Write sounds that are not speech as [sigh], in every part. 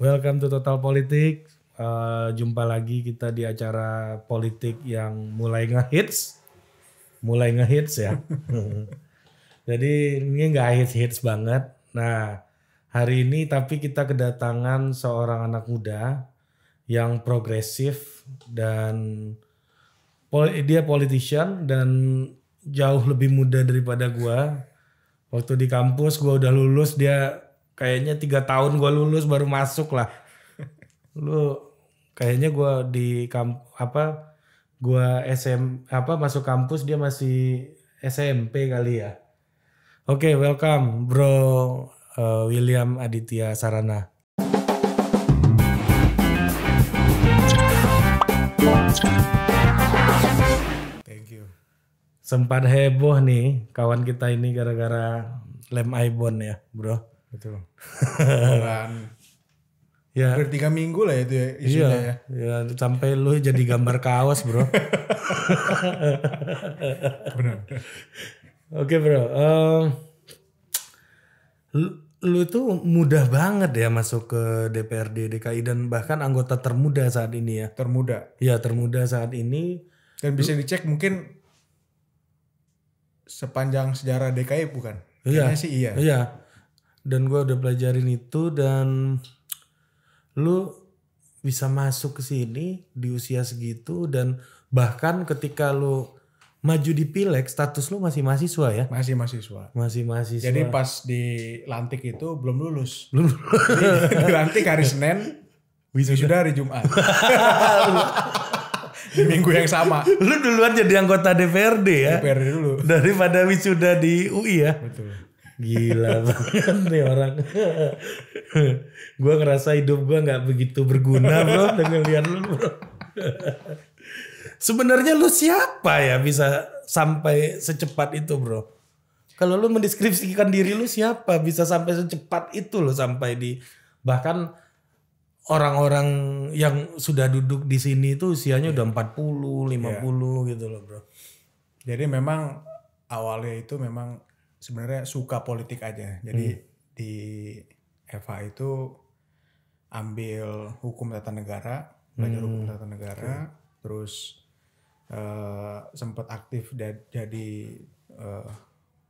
Welcome to Total Politik. Uh, eh, jumpa lagi kita di acara politik yang mulai ngehits, mulai ngehits ya. [laughs] Jadi ini nggak hits hits banget. Nah hari ini tapi kita kedatangan seorang anak muda yang progresif dan dia politician dan jauh lebih muda daripada gua. Waktu di kampus gua udah lulus dia kayaknya tiga tahun gue lulus baru masuk lah lu kayaknya gue di kamp apa gue SM apa masuk kampus dia masih SMP kali ya oke okay, welcome bro uh, William Aditya Sarana Thank you. Sempat heboh nih kawan kita ini gara-gara lem ibon ya, bro. Betul. Gitu Bulan [laughs] ya hampir tiga minggu lah itu ya isunya iya, ya. ya sampai lu jadi gambar kaos bro [laughs] benar oke okay, bro um, lu, lu tuh mudah banget ya masuk ke DPRD DKI dan bahkan anggota termuda saat ini ya termuda ya termuda saat ini dan bisa dicek mungkin sepanjang sejarah DKI bukan iya Kayaknya sih iya iya dan gue udah pelajarin itu dan lu bisa masuk ke sini di usia segitu dan bahkan ketika lu maju di pileg status lu masih mahasiswa ya masih mahasiswa masih mahasiswa jadi pas dilantik itu belum lulus belum lulus. dilantik hari senin bisa sudah hari jumat [laughs] di minggu yang sama. Lu duluan jadi anggota DPRD ya. DPRD dulu. Daripada wisuda di UI ya. Betul. Gila [laughs] banget nih orang. [laughs] gue ngerasa hidup gue nggak begitu berguna bro [laughs] dengan lihat lu bro. Sebenarnya lu siapa ya bisa sampai secepat itu bro? Kalau lu mendeskripsikan diri lu siapa bisa sampai secepat itu lo sampai di bahkan orang-orang yang sudah duduk di sini itu usianya yeah. udah 40, 50 yeah. gitu loh bro. Jadi memang awalnya itu memang sebenarnya suka politik aja. Jadi hmm. di Eva itu ambil hukum tata negara, belajar hmm. hukum tata negara, okay. terus uh, eh, sempat aktif jadi uh,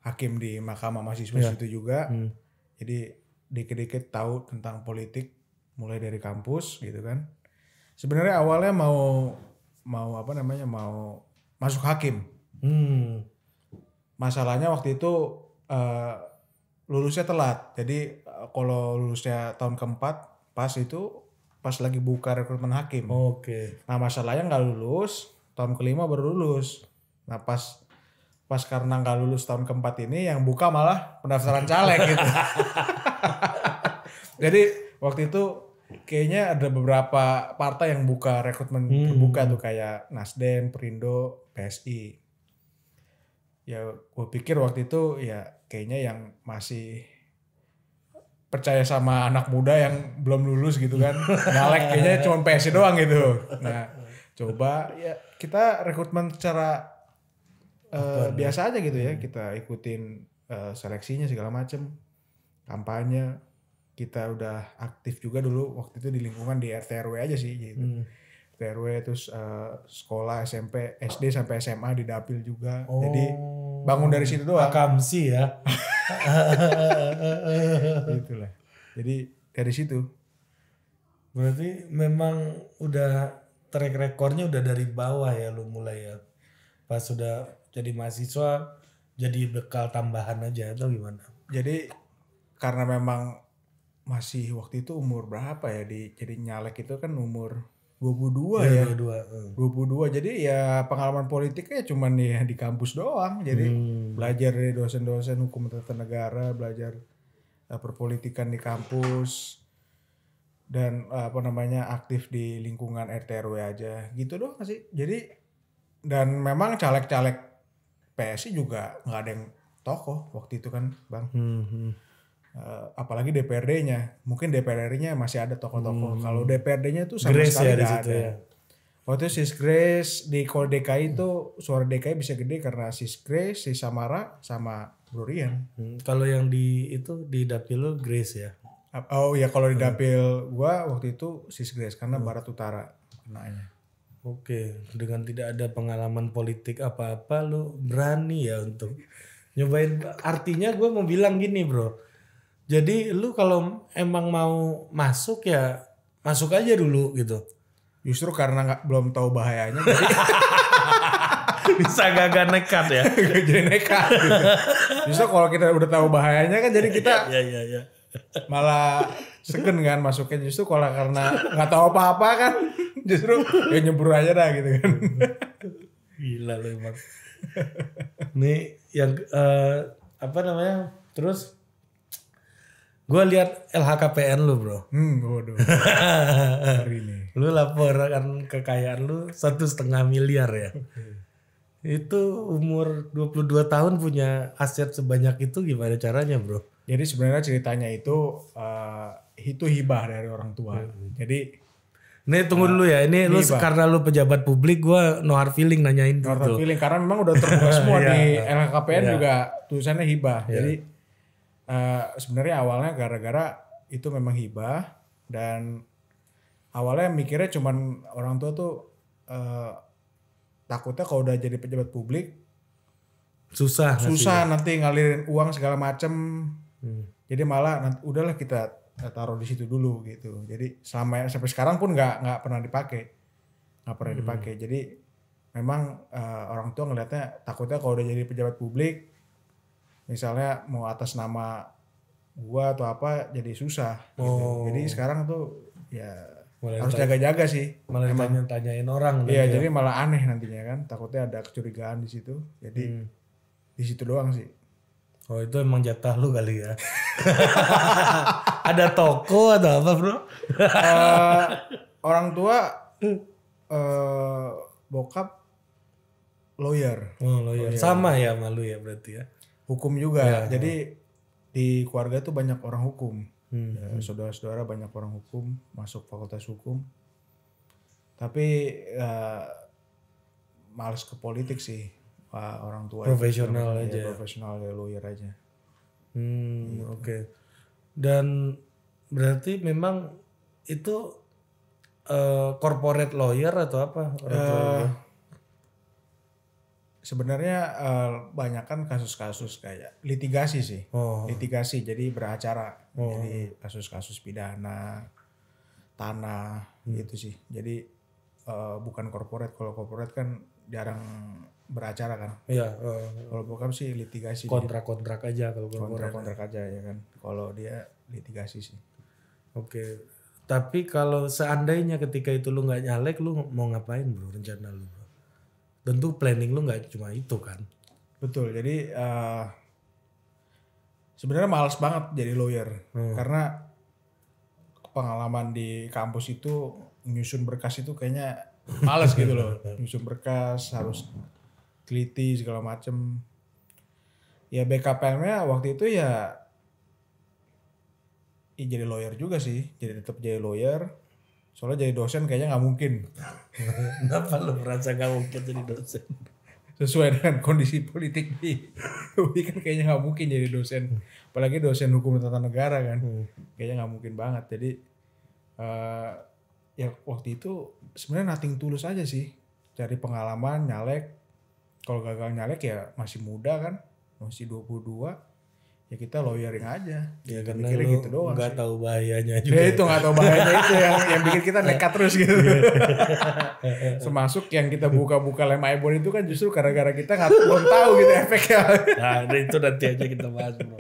hakim di Mahkamah Mahasiswa yeah. situ juga. Hmm. Jadi dikit-dikit tahu tentang politik mulai dari kampus gitu kan. Sebenarnya awalnya mau mau apa namanya mau masuk hakim. Hmm masalahnya waktu itu uh, lulusnya telat jadi uh, kalau lulusnya tahun keempat pas itu pas lagi buka rekrutmen hakim oke okay. nah masalahnya nggak lulus tahun kelima baru lulus nah pas pas karena nggak lulus tahun keempat ini yang buka malah pendaftaran caleg gitu [laughs] jadi waktu itu kayaknya ada beberapa partai yang buka rekrutmen hmm. terbuka tuh kayak Nasdem, Perindo, PSI ya gue pikir waktu itu ya kayaknya yang masih percaya sama anak muda yang belum lulus gitu kan [laughs] nyalek kayaknya cuma [laughs] PSI doang gitu nah coba ya kita rekrutmen secara uh, biasa aja gitu ya hmm. kita ikutin uh, seleksinya segala macem kampanye kita udah aktif juga dulu waktu itu di lingkungan di RT aja sih gitu hmm. TRW terus uh, sekolah SMP SD sampai SMA di dapil juga oh. jadi bangun dari situ doang akamsi ya [laughs] itulah jadi dari situ berarti memang udah track recordnya udah dari bawah ya lu mulai ya pas sudah jadi mahasiswa jadi bekal tambahan aja atau gimana jadi karena memang masih waktu itu umur berapa ya di jadi nyalek itu kan umur 22 ya. ya 22. Hmm. 22. Jadi ya pengalaman politiknya cuman ya di kampus doang. Jadi hmm. belajar dari dosen-dosen hukum tata negara, belajar uh, perpolitikan di kampus dan uh, apa namanya aktif di lingkungan RT RW aja. Gitu doang sih. Jadi dan memang caleg-caleg PSI juga nggak ada yang tokoh waktu itu kan, Bang. Hmm. hmm. Uh, apalagi DPRD-nya, mungkin DPRD-nya masih ada tokoh-tokoh. Hmm. Kalau DPRD-nya tuh sama Grace ya sekali ya, gak ada. Ya. Waktu sis Grace di Kol DKI itu suara DKI bisa gede karena sis Grace, si Samara sama Bro Hmm. Kalau yang di itu di dapil lo Grace ya. Oh ya kalau di hmm. dapil gua waktu itu sis Grace karena hmm. barat utara kenanya. Oke, dengan tidak ada pengalaman politik apa-apa lo berani ya untuk nyobain artinya gua mau bilang gini bro jadi lu kalau emang mau masuk ya masuk aja dulu gitu. Justru karena nggak belum tahu bahayanya jadi [laughs] bisa gagal nekat ya. [laughs] jadi nekat gitu. Justru kalau kita udah tahu bahayanya kan jadi kita ya, ya, ya. malah segen kan masuknya justru kalau karena nggak tahu apa-apa kan justru ya nyebur aja dah gitu kan. Gila lu emang. Nih yang uh, apa namanya? Terus Gue lihat LHKPN lu bro. Hmm, waduh. Hari [laughs] ini. Lu laporan kekayaan lu satu setengah miliar ya. itu umur 22 tahun punya aset sebanyak itu gimana caranya bro? Jadi sebenarnya ceritanya itu uh, itu hibah dari orang tua. Hmm. Jadi ini tunggu uh, dulu ya. Ini hibah. lu karena lu pejabat publik gua no hard feeling nanyain no hard gitu. feeling karena memang udah terbuka semua [laughs] iya. di LHKPN yeah. juga tulisannya hibah. Yeah. Jadi Eh, sebenarnya awalnya gara-gara itu memang hibah dan awalnya mikirnya cuman orang tua tuh uh, takutnya kalau udah jadi pejabat publik susah susah nanti ngalirin uang segala macem hmm. jadi malah nanti, udahlah kita eh, taruh di situ dulu gitu jadi selama sampai sekarang pun nggak nggak pernah dipakai nggak pernah hmm. dipakai jadi memang uh, orang tua ngelihatnya takutnya kalau udah jadi pejabat publik misalnya mau atas nama gua atau apa jadi susah gitu. oh. gitu. jadi sekarang tuh ya Mulai harus jaga-jaga sih malah Emang, tanya tanyain orang iya ya. jadi malah aneh nantinya kan takutnya ada kecurigaan di situ jadi hmm. di situ doang sih Oh itu emang jatah lu kali ya. [laughs] Ada toko atau apa bro? uh, orang tua uh, [laughs] bokap lawyer. Oh lawyer. lawyer. Sama ya malu ya berarti ya hukum juga. Ya, Jadi ya. di keluarga tuh banyak orang hukum. Hmm. Ya, hmm. saudara-saudara banyak orang hukum, masuk fakultas hukum. Tapi uh, males ke politik sih. orang tua profesional iya, aja. Ya, profesional ya lawyer aja. Hmm, gitu. oke. Okay. Dan berarti memang itu uh, corporate lawyer atau apa? Orang uh, sebenarnya uh, eh, banyak kan kasus-kasus kayak litigasi sih oh. litigasi jadi beracara oh. jadi kasus-kasus pidana tanah hmm. gitu sih jadi uh, bukan korporat kalau korporat kan jarang beracara kan iya uh, kalau bukan sih litigasi kontrak-kontrak aja kalau kontrak-kontrak aja ya kan kalau dia litigasi sih oke okay. tapi kalau seandainya ketika itu lu nggak nyalek lu mau ngapain bro rencana lu tentu planning lu nggak cuma itu kan betul jadi uh, sebenarnya males banget jadi lawyer hmm. karena pengalaman di kampus itu nyusun berkas itu kayaknya males gitu loh [laughs] nyusun berkas harus teliti segala macem ya BKPM-nya waktu itu ya, ya jadi lawyer juga sih jadi tetap jadi lawyer Soalnya jadi dosen kayaknya nggak mungkin. [laughs] Kenapa lo merasa nggak mungkin jadi dosen? Sesuai dengan kondisi politik di UI kan kayaknya nggak mungkin jadi dosen. Apalagi dosen hukum tata negara kan. Hmm. Kayaknya nggak mungkin banget. Jadi uh, ya waktu itu sebenarnya nothing tulus aja sih. Cari pengalaman, nyalek. Kalau gagal nyalek ya masih muda kan. Masih 22 ya kita lawyering aja. Ya karena lu gitu doang gak sih. tahu bahayanya ya juga. Ya itu gak tahu bahayanya itu yang yang bikin kita nekat terus gitu. Iya. [laughs] Semasuk yang kita buka-buka lem ebon itu kan justru gara-gara kita gak belum tahu gitu efeknya. [laughs] nah itu nanti aja kita bahas bro.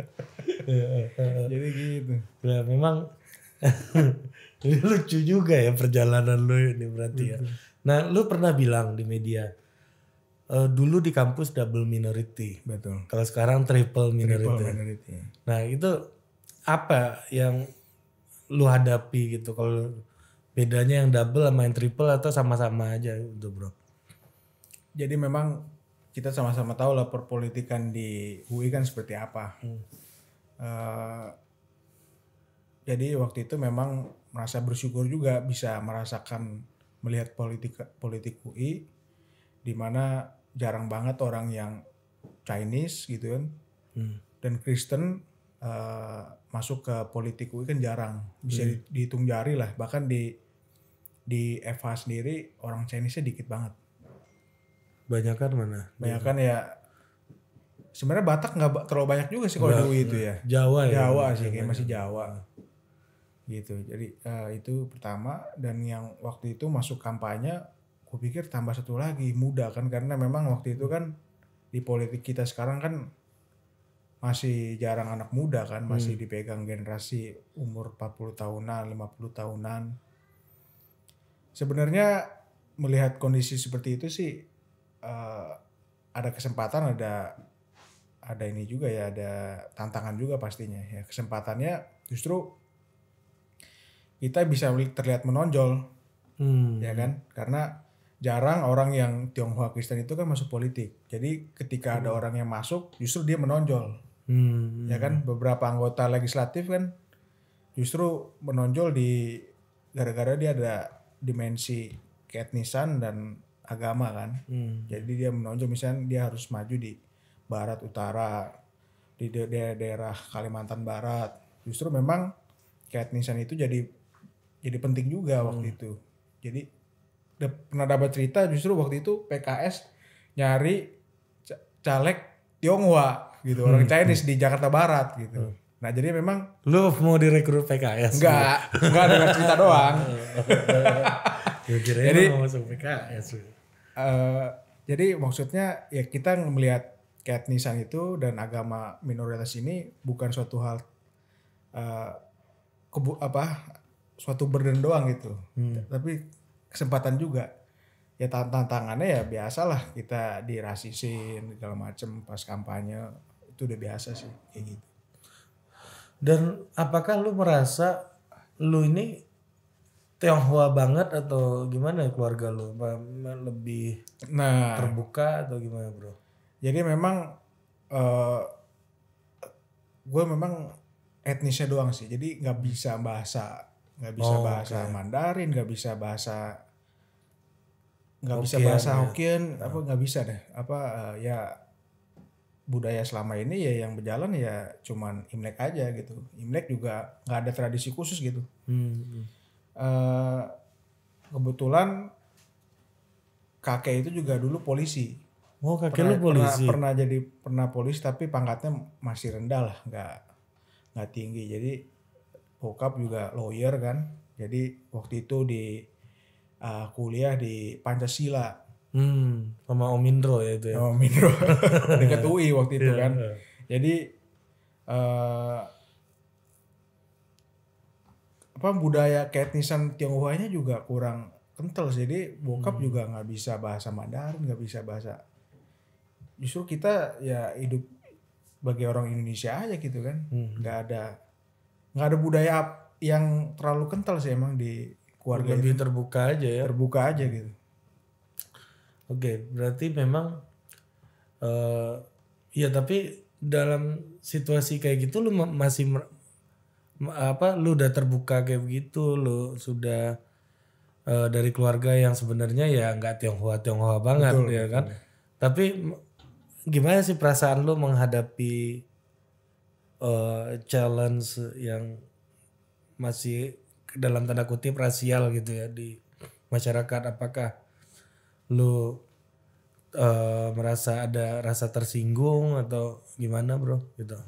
Jadi gitu. ya memang [laughs] lucu juga ya perjalanan lu ini berarti ya. Nah lu pernah bilang di media uh, dulu di kampus double minority. Betul. Kalau sekarang triple minority. Triple minority. Nah, itu apa yang lu hadapi gitu kalau bedanya yang double sama yang triple atau sama-sama aja itu, Bro? Jadi memang kita sama-sama tahu lah perpolitikan di UI kan seperti apa. Hmm. Uh, jadi waktu itu memang merasa bersyukur juga bisa merasakan melihat politik politik UI di mana jarang banget orang yang Chinese gitu kan hmm. dan Kristen uh, masuk ke politik UI kan jarang bisa hmm. dihitung jari lah bahkan di di FH sendiri orang Chinese-nya dikit banget Banyakan mana? Banyakan ya sebenarnya Batak nggak terlalu banyak juga sih kalau UI itu ya. Jawa ya. Jawa sih kayak masih Jawa. Gitu. Jadi uh, itu pertama dan yang waktu itu masuk kampanye kupikir tambah satu lagi muda kan karena memang waktu itu kan di politik kita sekarang kan masih jarang anak muda kan masih hmm. dipegang generasi umur 40 tahunan 50 tahunan sebenarnya melihat kondisi seperti itu sih uh, ada kesempatan ada ada ini juga ya ada tantangan juga pastinya ya kesempatannya justru kita bisa terlihat menonjol hmm. ya kan karena jarang orang yang Tionghoa Kristen itu kan masuk politik. Jadi ketika hmm. ada orang yang masuk, justru dia menonjol. Hmm. Ya kan beberapa anggota legislatif kan justru menonjol di gara-gara dia ada dimensi keetnisan dan agama kan. Hmm. Jadi dia menonjol misalnya dia harus maju di barat utara, di daerah-daerah Kalimantan Barat. Justru memang keetnisan itu jadi jadi penting juga hmm. waktu itu. Jadi pernah dapat cerita justru waktu itu PKS nyari caleg Tionghoa gitu orang hmm, hmm. Chinese di Jakarta Barat gitu. Hmm. Nah jadi memang lu mau direkrut PKS? Enggak, enggak dengan cerita doang. [laughs] jadi mau masuk PKS. Uh, eh, jadi maksudnya ya kita melihat keetnisan itu dan agama minoritas ini bukan suatu hal uh, kebu apa suatu burden doang gitu. Hmm. Tapi kesempatan juga ya tantangannya ya biasalah kita dirasisin segala macem pas kampanye itu udah biasa sih kayak gitu dan apakah lu merasa lu ini Tionghoa banget atau gimana keluarga lu lebih nah, terbuka atau gimana bro? Jadi memang uh, eh, gue memang etnisnya doang sih jadi nggak bisa bahasa nggak bisa oh, bahasa okay. Mandarin nggak bisa bahasa nggak bisa bahasa ya. Hokkien ya. apa oh. nggak bisa deh apa uh, ya budaya selama ini ya yang berjalan ya cuman Imlek aja gitu Imlek juga nggak ada tradisi khusus gitu hmm. uh, kebetulan kakek itu juga dulu polisi Oh kakek pernah, lu polisi. Pernah, pernah jadi pernah polisi tapi pangkatnya masih rendah lah, nggak nggak tinggi. Jadi bokap juga lawyer kan jadi waktu itu di uh, kuliah di Pancasila hmm, sama Om Indro ya itu ya Om Indro [laughs] dekat UI waktu itu yeah. kan iya. jadi uh, apa budaya keetnisan Tionghoa-nya juga kurang kental jadi bokap hmm. juga nggak bisa bahasa Mandarin nggak bisa bahasa justru kita ya hidup bagi orang Indonesia aja gitu kan hmm. nggak hmm. ada nggak ada budaya yang terlalu kental sih emang di keluarga lebih terbuka aja ya terbuka aja gitu oke berarti memang uh, ya tapi dalam situasi kayak gitu lu masih apa lu udah terbuka kayak begitu lu sudah uh, dari keluarga yang sebenarnya ya nggak tionghoa tionghoa banget betul, ya kan tapi gimana sih perasaan lu menghadapi uh, challenge yang masih dalam tanda kutip rasial gitu ya di masyarakat apakah lu uh, merasa ada rasa tersinggung atau gimana bro gitu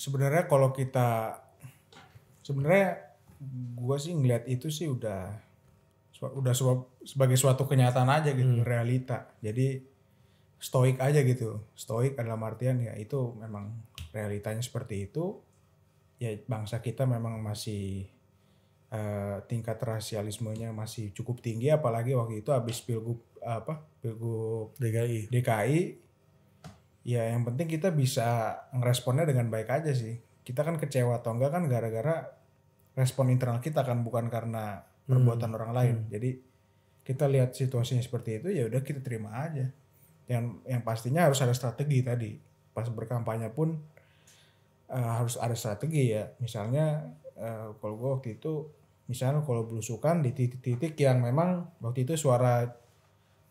sebenarnya kalau kita sebenarnya gue sih ngeliat itu sih udah udah sebagai suatu kenyataan aja gitu hmm. realita jadi stoik aja gitu stoik dalam artian ya itu memang realitanya seperti itu ya bangsa kita memang masih uh, tingkat rasialismenya masih cukup tinggi apalagi waktu itu habis pilgub apa pilgub DKI DKI ya yang penting kita bisa ngeresponnya dengan baik aja sih kita kan kecewa atau enggak kan gara-gara respon internal kita kan bukan karena hmm. perbuatan hmm. orang lain. Hmm. Jadi kita lihat situasinya seperti itu ya udah kita terima aja yang yang pastinya harus ada strategi tadi pas berkampanye pun uh, harus ada strategi ya misalnya uh, kalau gue waktu itu misalnya kalau belusukan di titik-titik yang memang waktu itu suara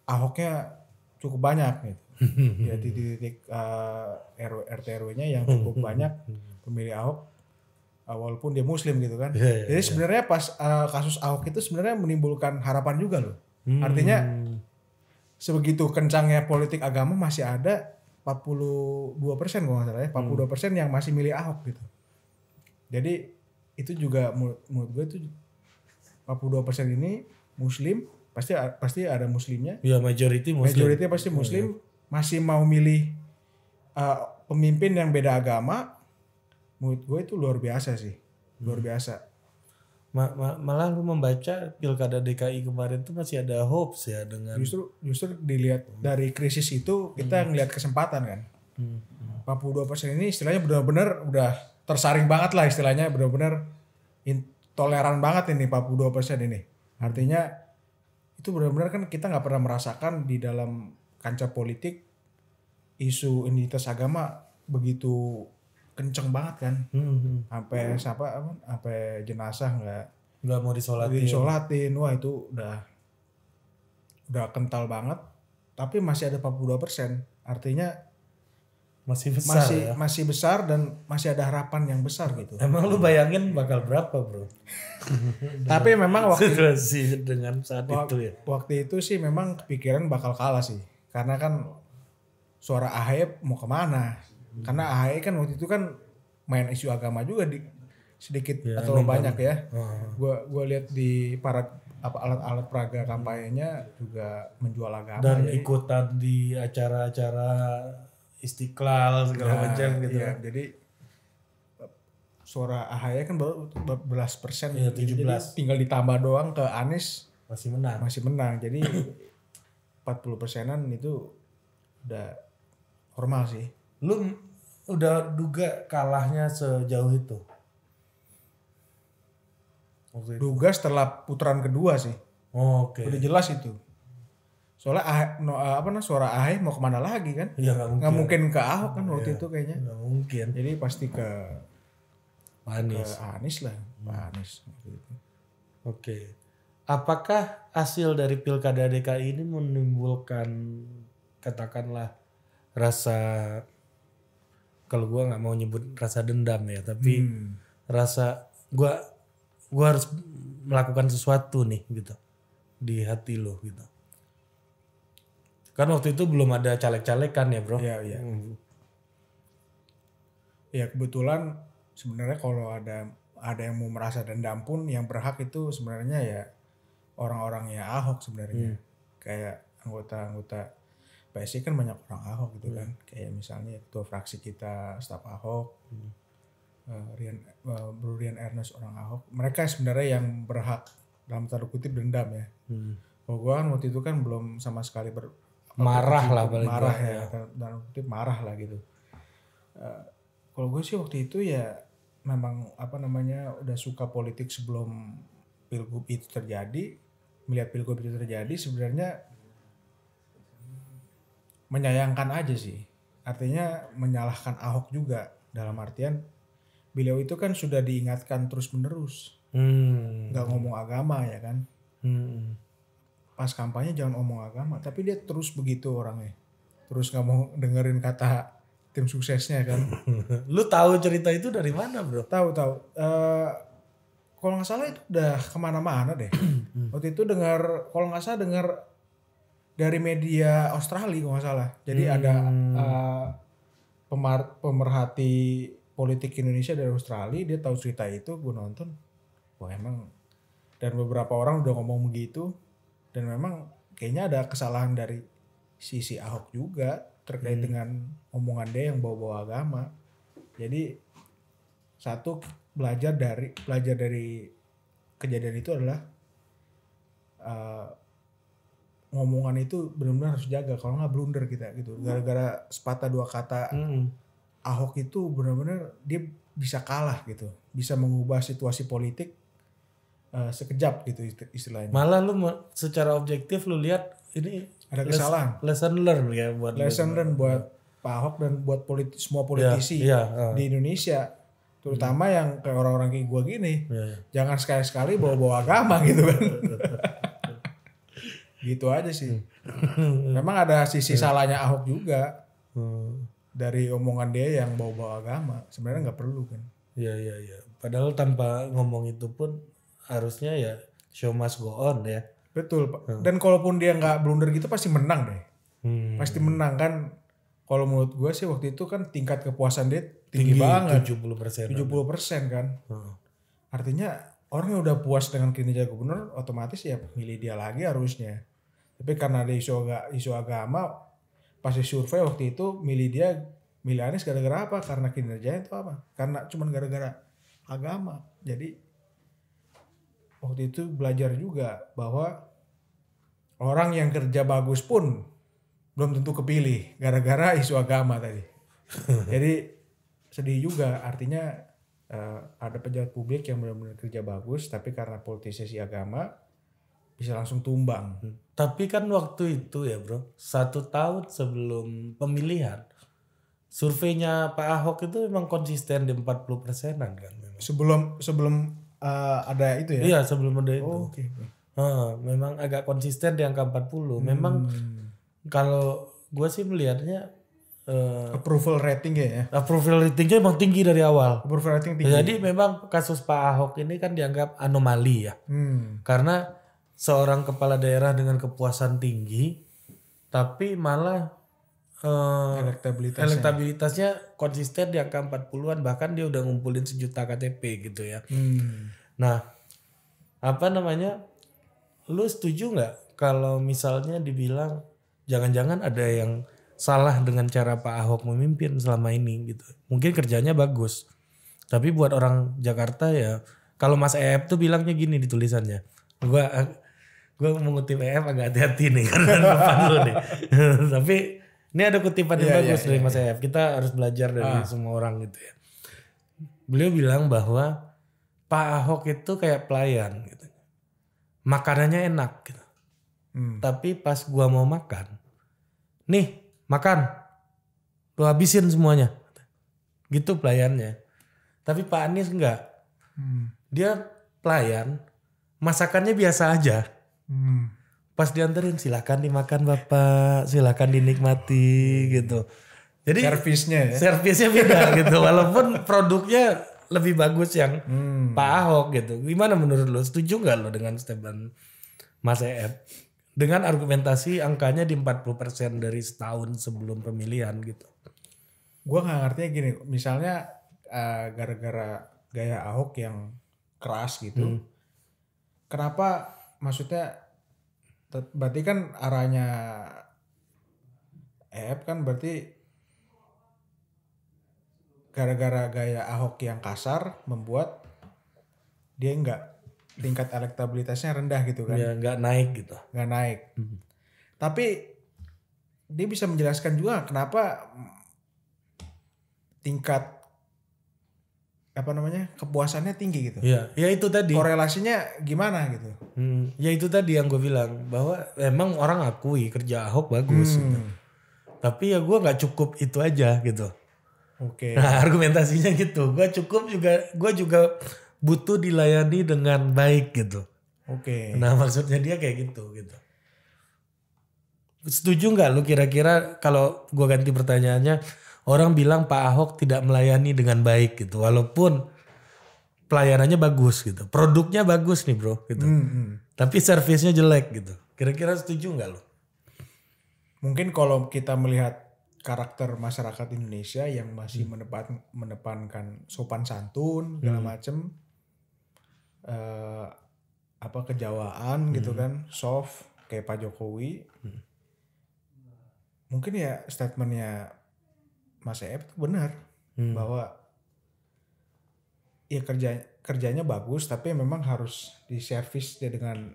ahoknya cukup banyak gitu [laughs] ya titik-titik uh, eh, RW, RT RW-nya yang cukup [laughs] banyak pemilih ahok walaupun dia muslim gitu kan yeah, yeah, jadi yeah. sebenarnya pas uh, kasus ahok itu sebenarnya menimbulkan harapan juga loh hmm. artinya sebegitu kencangnya politik agama masih ada 42 persen gue salah ya 42 hmm. persen yang masih milih Ahok gitu jadi itu juga menurut, menurut gue itu 42 persen ini Muslim pasti pasti ada Muslimnya ya majority Muslim majority pasti iya, Muslim ya. masih mau milih uh, pemimpin yang beda agama menurut gue itu luar biasa sih luar hmm. biasa malah lu membaca pilkada DKI kemarin tuh masih ada hopes ya dengan justru justru dilihat hmm. dari krisis itu kita hmm. ngelihat kesempatan kan hmm. 42 persen ini istilahnya benar-benar udah tersaring banget lah istilahnya benar-benar intoleran banget ini 42 persen ini artinya itu benar-benar kan kita nggak pernah merasakan di dalam kancah politik isu identitas agama begitu kenceng banget kan hmm, hmm. sampai siapa apa sampai jenazah nggak nggak mau disolatin disolatin wah itu udah udah kental banget tapi masih ada 42 persen artinya masih besar masih, ya? masih besar dan masih ada harapan yang besar gitu emang lu bayangin bakal berapa bro [laughs] tapi memang waktu [laughs] sih dengan saat wak, itu ya waktu itu sih memang kepikiran bakal kalah sih karena kan suara Ahep mau kemana Hmm. Karena AHY e kan waktu itu kan main isu agama juga di sedikit ya, atau banyak kan. ya. gue ah. Gua gue lihat di para apa alat-alat peraga kampanyenya juga menjual agama dan ya. ikutan di acara-acara istiqlal segala nah, macam gitu. Ya, jadi suara AHY e kan baru belas persen ya, 17. Jadi tinggal ditambah doang ke Anies masih menang masih menang jadi 40 persenan itu udah normal sih lu udah duga kalahnya sejauh itu? Waktu Duga setelah putaran kedua sih. Oh, Oke. Okay. Udah jelas itu. Soalnya ah, no, apa nah, suara Ahy e mau kemana lagi kan? Iya nggak mungkin. Gak mungkin ke Ahok kan waktu ya, itu kayaknya. Nggak mungkin. Jadi pasti ke Anies. Ke Anies lah, hmm. Anies. Oke. Apakah hasil dari pilkada DKI ini menimbulkan katakanlah rasa kalau gue nggak mau nyebut rasa dendam ya tapi hmm. rasa gue gue harus melakukan sesuatu nih gitu di hati lo gitu kan waktu itu belum ada caleg caleg kan ya bro ya ya hmm. ya kebetulan sebenarnya kalau ada ada yang mau merasa dendam pun yang berhak itu sebenarnya ya orang-orangnya orang Ahok sebenarnya hmm. kayak anggota-anggota PSI kan banyak orang Ahok gitu kan hmm. kayak misalnya ketua fraksi kita staf Ahok hmm. uh, Rian uh, Bro Rian Ernest orang Ahok mereka sebenarnya yang berhak dalam tanda kutip dendam ya hmm. kalau oh, gua kan waktu itu kan belum sama sekali ber marah lah balik marah ya, ya. dan kutip marah lah gitu uh, kalau gue sih waktu itu ya memang apa namanya udah suka politik sebelum pilgub itu terjadi melihat pilgub itu terjadi sebenarnya menyayangkan aja sih. Artinya menyalahkan Ahok juga dalam artian beliau itu kan sudah diingatkan terus menerus. Hmm. Gak ngomong agama ya kan. Hmm. Pas kampanye jangan ngomong agama, tapi dia terus begitu orangnya. Terus nggak mau dengerin kata tim suksesnya kan. [laughs] Lu tahu cerita itu dari mana bro? Tahu tahu. Uh, kalau nggak salah itu udah kemana-mana deh. [clears throat] Hmm. Waktu itu dengar kalau nggak salah dengar dari media Australia kalau nggak salah. Jadi hmm. ada uh, pemar pemerhati politik Indonesia dari Australia dia tahu cerita itu gue nonton wah emang dan beberapa orang udah ngomong begitu dan memang kayaknya ada kesalahan dari sisi Ahok juga terkait hmm. dengan omongan dia yang bawa-bawa agama jadi satu belajar dari belajar dari kejadian itu adalah uh, ngomongan itu benar-benar harus jaga kalau nggak blunder kita gitu hmm. gara-gara sepatah dua kata hmm. Ahok itu benar-benar dia bisa kalah gitu bisa mengubah situasi politik uh, sekejap gitu istilahnya malah lu secara objektif lu lihat ini ada kesalahan lesson learn ya buat lesson learn buat hmm. Pak Ahok dan buat politi semua ya, politisi ya, ya, uh. di Indonesia terutama hmm. yang kayak orang-orang kayak gue gini ya, ya. jangan sekali-sekali bawa-bawa agama gitu kan [laughs] gitu aja sih hmm. memang ada sisi iya. salahnya Ahok juga hmm. dari omongan dia yang bawa-bawa agama sebenarnya nggak perlu kan Iya iya iya. Padahal tanpa ngomong itu pun harusnya ya show must go on ya. Betul pak. Hmm. Dan kalaupun dia nggak blunder gitu pasti menang deh. Hmm. Pasti menang kan. Kalau menurut gue sih waktu itu kan tingkat kepuasan dia tinggi, tinggi banget. 70 persen. 70 persen kan. Hmm. Artinya orang yang udah puas dengan kinerja gubernur otomatis ya milih dia lagi harusnya tapi karena ada isu agak isu agama pas survei waktu itu milih dia milih Anies gara-gara apa karena kinerjanya itu apa karena cuman gara-gara agama jadi waktu itu belajar juga bahwa orang yang kerja bagus pun belum tentu kepilih gara-gara isu agama tadi [laughs] jadi sedih juga artinya uh, ada pejabat publik yang benar-benar kerja bagus tapi karena politisasi agama bisa langsung tumbang. Hmm. Tapi kan waktu itu ya bro, satu tahun sebelum pemilihan, surveinya Pak Ahok itu memang konsisten di 40 persenan kan. Sebelum sebelum uh, ada itu ya? Iya sebelum ada itu. Oh, Oke. Okay. Uh, memang agak konsisten di angka 40. Hmm. Memang kalau gue sih melihatnya uh, approval rating ya, ya approval ratingnya memang tinggi dari awal approval rating tinggi jadi memang kasus Pak Ahok ini kan dianggap anomali ya hmm. karena seorang kepala daerah dengan kepuasan tinggi tapi malah uh, elektabilitasnya. elektabilitasnya konsisten di angka 40-an bahkan dia udah ngumpulin sejuta KTP gitu ya. Hmm. Nah, apa namanya? Lu setuju nggak kalau misalnya dibilang jangan-jangan ada yang salah dengan cara Pak Ahok memimpin selama ini gitu. Mungkin kerjanya bagus. Tapi buat orang Jakarta ya kalau Mas EF tuh bilangnya gini di tulisannya. Gua gue mengutip EF agak hati-hati nih [laughs] karena depan lu nih. [laughs] Tapi ini ada kutipan yang yeah, iya, bagus yeah, dari yeah, Mas yeah. EF. Kita harus belajar dari ah. semua orang gitu ya. Beliau bilang bahwa Pak Ahok itu kayak pelayan gitu. Makanannya enak gitu. Hmm. Tapi pas gue mau makan, nih makan, lu habisin semuanya. Gitu pelayannya. Tapi Pak Anies enggak. Hmm. Dia pelayan, masakannya biasa aja Hmm. Pas diantarin silakan dimakan bapak, silakan dinikmati gitu. Jadi servisnya ya. Servisnya beda [laughs] gitu. Walaupun produknya lebih bagus yang hmm. Pak Ahok gitu. Gimana menurut lo? Setuju gak lo dengan statement Mas ef Dengan argumentasi angkanya di 40% dari setahun sebelum pemilihan gitu. Gue gak ngerti gini. Misalnya eh, gara-gara uh, gaya Ahok yang keras gitu. Hmm. Kenapa maksudnya berarti kan arahnya F kan berarti gara-gara gaya Ahok yang kasar membuat dia nggak tingkat elektabilitasnya rendah gitu kan? Ya nggak naik gitu. Nggak naik. Hmm. Tapi dia bisa menjelaskan juga kenapa tingkat apa namanya kepuasannya tinggi gitu. ya ya itu tadi. Korelasinya gimana gitu? Hmm, ya itu tadi yang gue bilang bahwa emang orang akui kerja Ahok bagus. Hmm. Gitu. Tapi ya gue nggak cukup itu aja gitu. Oke. Okay. [laughs] Nah argumentasinya gitu. Gue cukup juga, gue juga butuh dilayani dengan baik gitu. Oke. Okay. Nah maksudnya dia kayak gitu gitu. Setuju nggak lu kira-kira kalau gue ganti pertanyaannya? orang bilang Pak Ahok tidak melayani dengan baik gitu walaupun pelayanannya bagus gitu produknya bagus nih bro gitu mm -hmm. tapi servisnya jelek gitu kira-kira setuju nggak lo mungkin kalau kita melihat karakter masyarakat Indonesia yang masih hmm. menepan, menepankan sopan santun segala hmm. macem uh, apa kejawaan hmm. gitu kan soft kayak Pak Jokowi hmm. mungkin ya statementnya Mas Ep itu benar hmm. bahwa ya kerja kerjanya bagus tapi memang harus diservis dia dengan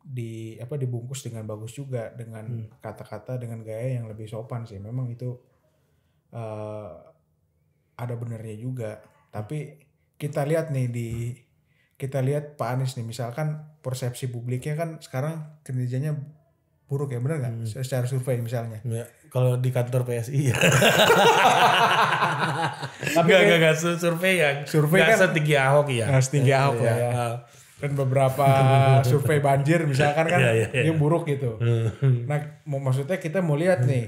di apa dibungkus dengan bagus juga dengan hmm. kata-kata hmm. dengan gaya yang lebih sopan sih memang itu uh, ada benernya juga tapi kita lihat nih di kita lihat Pak Anies nih misalkan persepsi publiknya kan sekarang kinerjanya buruk ya benar nggak hmm. secara survei misalnya [laughs] ya, kalau di kantor PSI ya [laughs] tapi gak, kan gak, gak survei ya survei kan setinggi Ahok ya nah, setinggi Ahok ya, ya. dan beberapa [laughs] survei banjir misalkan kan ya, ya, ya. yang buruk gitu hmm. nah maksudnya kita mau lihat hmm. nih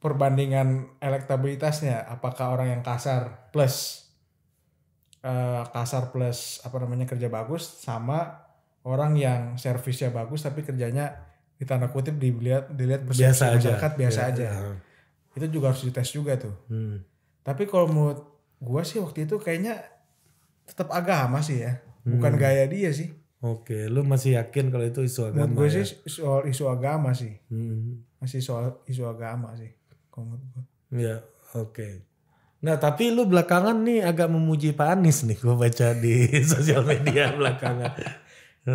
perbandingan elektabilitasnya apakah orang yang kasar plus uh, kasar plus apa namanya kerja bagus sama orang yang servisnya bagus tapi kerjanya di tanda kutip dilihat dilihat biasa masyarakat iya, aja. biasa ya, aja. Ya. Itu juga harus dites juga tuh. Hmm. Tapi kalau menurut gua sih waktu itu kayaknya tetap agama sih ya. Bukan hmm. gaya dia sih. Oke, lu masih yakin kalau itu isu agama? Menurut gue ya? sih soal isu agama sih. Hmm. Masih soal isu agama sih. Kalau menurut gue. Ya, oke. Okay. Nah, tapi lu belakangan nih agak memuji Pak Anies nih. Gue baca di [laughs] sosial media belakangan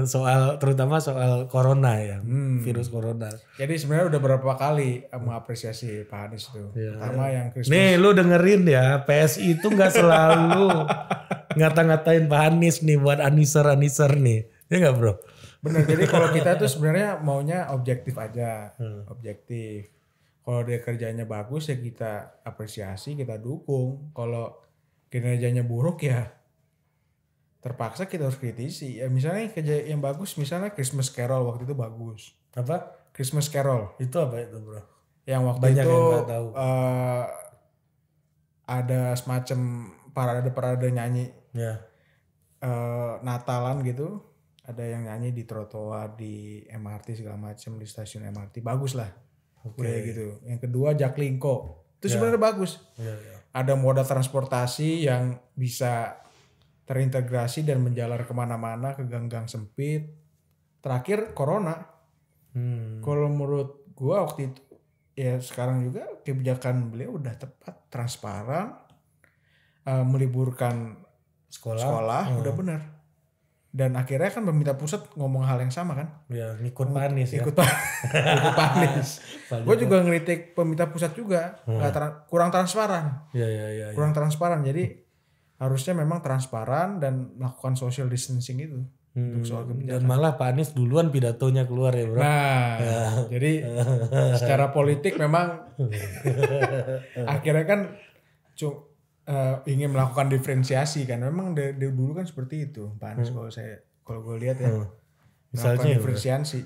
soal terutama soal corona ya hmm. virus corona. Jadi sebenarnya udah berapa kali mengapresiasi Pak Anies itu, ya. pertama yang Christmas. Nih lu dengerin ya PSI itu nggak selalu [laughs] ngata-ngatain Pak Anies nih buat Aniser Aniser nih, ya nggak bro? Bener. Jadi kalau [laughs] kita tuh sebenarnya maunya objektif aja, hmm. objektif. Kalau dia kerjanya bagus ya kita apresiasi, kita dukung. Kalau kinerjanya buruk ya terpaksa kita harus kritisi ya misalnya kerja yang bagus misalnya Christmas Carol waktu itu bagus apa Christmas Carol itu apa itu bro yang waktu Banyak itu yang tahu. Uh, ada semacam parade parade nyanyi yeah. Ya. uh, Natalan gitu ada yang nyanyi di trotoar di MRT segala macam di stasiun MRT bagus lah okay. gitu yang kedua Jaklingko itu yeah. sebenarnya bagus yeah, yeah. ada moda transportasi yang bisa terintegrasi dan menjalar kemana-mana ke gang-gang sempit. Terakhir corona. Hmm. Kalau menurut gua waktu itu ya sekarang juga kebijakan beliau udah tepat, transparan, uh, meliburkan sekolah, sekolah hmm. udah benar. Dan akhirnya kan pemerintah pusat ngomong hal yang sama kan? Iya, ya, ikut [laughs] panis [laughs] ikut ya. ikut panis. Gue juga ngeritik pemerintah pusat juga hmm. tra kurang transparan. Ya, ya, ya, kurang ya. transparan. Jadi harusnya memang transparan dan melakukan social distancing itu hmm. untuk soal hmm, kebijakan. Dan malah Pak Anies duluan pidatonya keluar ya bro. Nah, [laughs] jadi secara politik memang [laughs] akhirnya kan cuk uh, eh, ingin melakukan diferensiasi kan. Memang dari, dari dulu kan seperti itu Pak Anies hmm. kalau saya kalau gue lihat ya. Hmm. Misalnya diferensiasi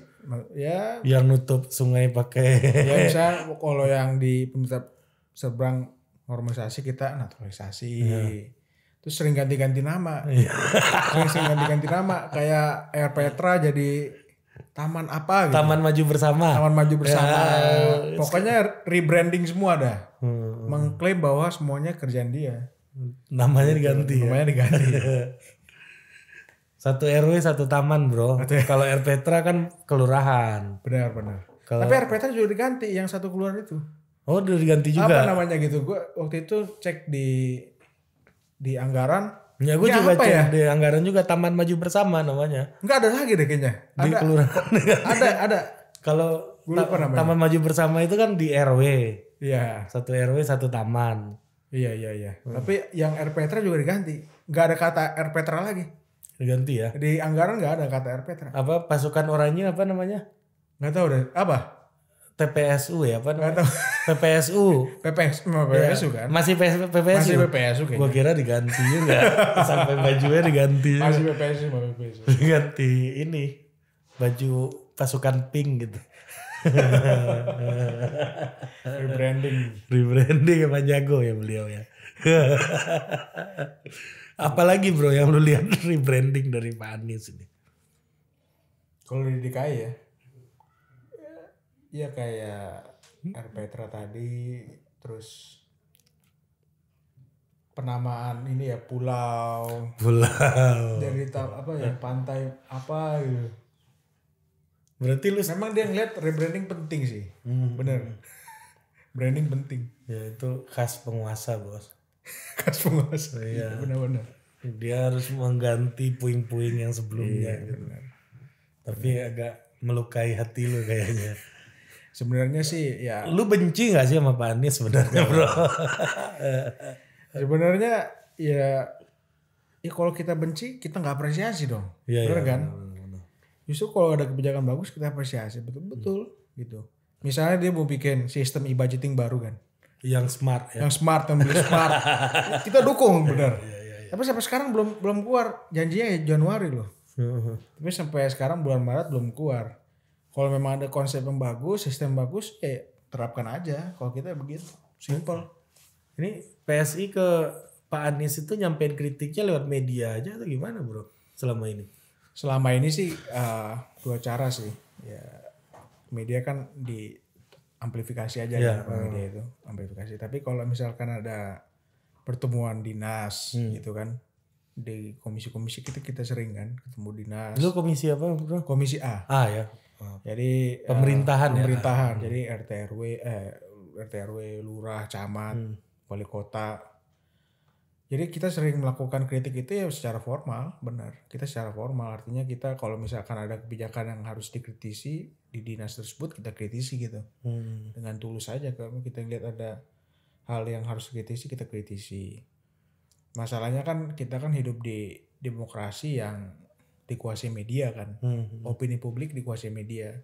ya yang nutup sungai pakai [laughs] ya misalnya kalau yang di pemerintah seberang normalisasi kita naturalisasi. Hmm terus sering ganti-ganti nama sering, iya. sering ganti-ganti nama kayak Air Petra jadi taman apa gitu. Taman Maju Bersama. Taman Maju Bersama. Ya, Pokoknya rebranding semua dah. Hmm. Mengklaim bahwa semuanya kerjaan dia. Namanya diganti. Ya? Namanya diganti. [laughs] satu RW satu taman, Bro. Kalau Air Petra kan kelurahan. Benar, benar. Kalo... Tapi Air Petra juga diganti yang satu keluar itu. Oh, udah diganti juga. Apa namanya gitu? Gue waktu itu cek di di anggaran Ya gue juga apa ya? di anggaran juga Taman Maju Bersama namanya. Enggak ada lagi deh kayaknya. Di ada, kelurahan. [laughs] ada ada. Kalau ta Taman Maju Bersama itu kan di RW. Iya. Satu RW satu taman. Iya iya iya. Hmm. Tapi yang RPTRA juga diganti. Enggak ada kata RPTRA lagi. Diganti ya. Di anggaran enggak ada kata RPTRA. Apa pasukan orangnya apa namanya? Enggak tahu deh. Apa? TPSU ya apa namanya? PPSU. PPS, PPSU kan? Masih PPSU. Masih PPSU kayaknya. Gua kira diganti enggak sampai bajunya diganti. Masih PPSU, masih PPSU. Diganti ini baju pasukan pink gitu. Rebranding. Rebranding sama jago ya beliau ya. Apalagi bro yang lu lihat rebranding dari Pak Anies ini. Kalau di DKI ya? Iya kayak air hmm? Petra tadi, terus penamaan ini ya pulau. Pulau. Dari apa ya eh. pantai apa gitu. Berarti lu memang dia ngeliat rebranding penting sih. Hmm. Bener. Branding penting. Ya itu khas penguasa, Bos. [laughs] khas penguasa. Oh, iya. iya bener bener Dia harus mengganti puing-puing yang sebelumnya iya, gitu. Tapi agak melukai hati lu kayaknya. [laughs] Sebenarnya sih ya. Lu benci gak sih sama Pak Anies sebenarnya bro? sebenarnya ya, ya kalau kita benci kita nggak apresiasi dong, ya, benar ya, kan? Justru kalau ada kebijakan bagus kita apresiasi betul-betul hmm. gitu. Misalnya dia mau bikin sistem e-budgeting baru kan? Yang smart ya. Yang smart, yang lebih smart. [laughs] kita dukung benar. Iya, iya, iya. Tapi sampai sekarang belum belum keluar janjinya ya Januari loh. [laughs] Tapi sampai sekarang bulan Maret belum keluar kalau memang ada konsep yang bagus sistem bagus eh terapkan aja kalau kita ya begitu simple ini PSI ke Pak Anies itu nyampein kritiknya lewat media aja atau gimana bro selama ini selama ini sih uh, dua cara sih ya media kan di amplifikasi aja ya, ya media itu amplifikasi tapi kalau misalkan ada pertemuan dinas hmm. gitu kan di komisi-komisi kita kita sering kan ketemu dinas. Lu komisi apa bro? Komisi A. Ah, ya. Jadi pemerintahan uh, pemerintahan. Ya. Hmm. Jadi RT RW eh RT RW lurah, camat, hmm. wali kota. Jadi kita sering melakukan kritik itu ya secara formal, benar. Kita secara formal artinya kita kalau misalkan ada kebijakan yang harus dikritisi di dinas tersebut kita kritisi gitu. Hmm. Dengan tulus saja kalau kita lihat ada hal yang harus dikritisi kita kritisi. Masalahnya kan kita kan hidup di demokrasi yang dikuasai media kan hmm. opini publik dikuasai media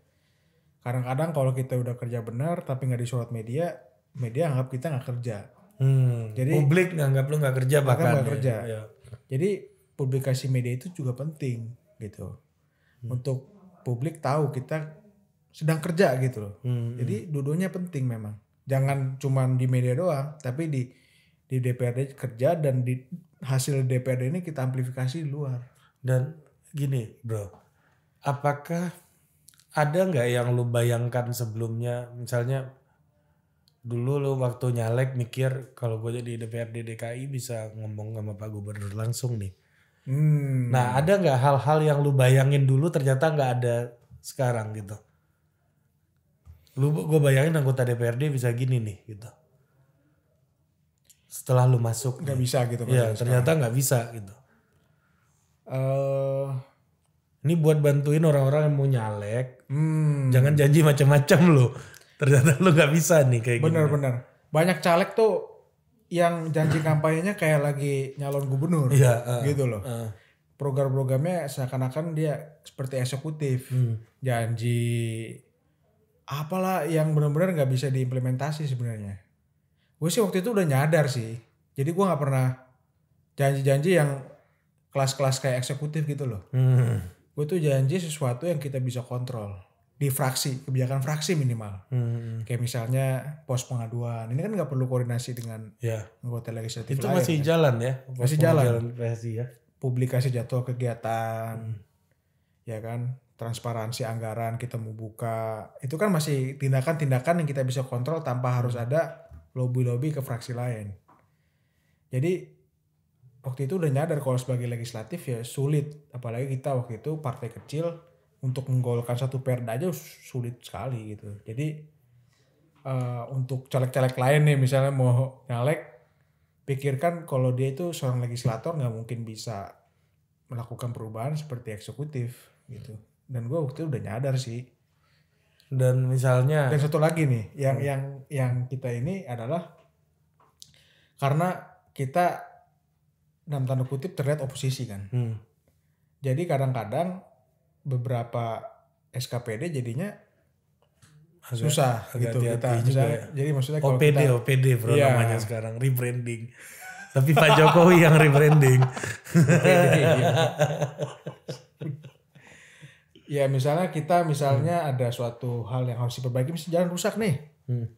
kadang-kadang kalau kita udah kerja benar tapi nggak disurat media media anggap kita nggak kerja hmm. jadi publik nganggap lu nggak kerja bahkan nggak ya. kerja ya. jadi publikasi media itu juga penting gitu hmm. untuk publik tahu kita sedang kerja gitu loh hmm. hmm. jadi dudunya penting memang jangan cuman di media doang tapi di di DPRD kerja dan di hasil DPRD ini kita amplifikasi di luar dan gini bro, apakah ada nggak yang lu bayangkan sebelumnya misalnya dulu lu waktu nyalek mikir kalau gue jadi DPRD DKI bisa ngomong sama Pak Gubernur langsung nih. Hmm. Nah ada nggak hal-hal yang lu bayangin dulu ternyata nggak ada sekarang gitu. Lu gue bayangin anggota DPRD bisa gini nih gitu. Setelah lu masuk nggak bisa gitu. Ya, ternyata nggak bisa gitu uh, ini buat bantuin orang-orang yang mau nyalek. Hmm. Jangan janji macam-macam loh. Ternyata lo nggak bisa nih kayak bener, gini. Bener-bener. Banyak caleg tuh yang janji kampanyenya kayak lagi nyalon gubernur. Iya. Uh, gitu loh. Uh. Program-programnya seakan-akan dia seperti eksekutif. Hmm. Janji apalah yang benar-benar nggak bisa diimplementasi sebenarnya. Gue sih waktu itu udah nyadar sih. Jadi gue nggak pernah janji-janji yang kelas-kelas kayak eksekutif gitu loh. Hmm. Gue tuh janji sesuatu yang kita bisa kontrol di fraksi kebijakan fraksi minimal hmm. kayak misalnya pos pengaduan ini kan nggak perlu koordinasi dengan ya. anggota legislatif itu masih kan? jalan ya pos masih jalan jalan legislasi ya publikasi jadwal kegiatan hmm. ya kan transparansi anggaran kita mau buka itu kan masih tindakan-tindakan yang kita bisa kontrol tanpa harus ada lobby-lobby ke fraksi lain jadi waktu itu udah nyadar kalau sebagai legislatif ya sulit apalagi kita waktu itu partai kecil untuk menggolkan satu perda aja sulit sekali gitu jadi uh, untuk caleg-caleg lain nih misalnya mau nyalek pikirkan kalau dia itu seorang legislator nggak mungkin bisa melakukan perubahan seperti eksekutif gitu dan gue waktu itu udah nyadar sih dan misalnya dan satu lagi nih yang hmm. yang yang kita ini adalah karena kita dalam tanda kutip terlihat oposisi kan. Hmm. Jadi kadang-kadang beberapa SKPD jadinya agak, susah gitu agak gitu kita. Juga ya. Jadi maksudnya kalau OPD kita, OPD bro iya. namanya sekarang rebranding. Tapi Pak Jokowi yang rebranding. [laughs] ya misalnya kita misalnya hmm. ada suatu hal yang harus diperbaiki, misalnya jalan rusak nih. Hmm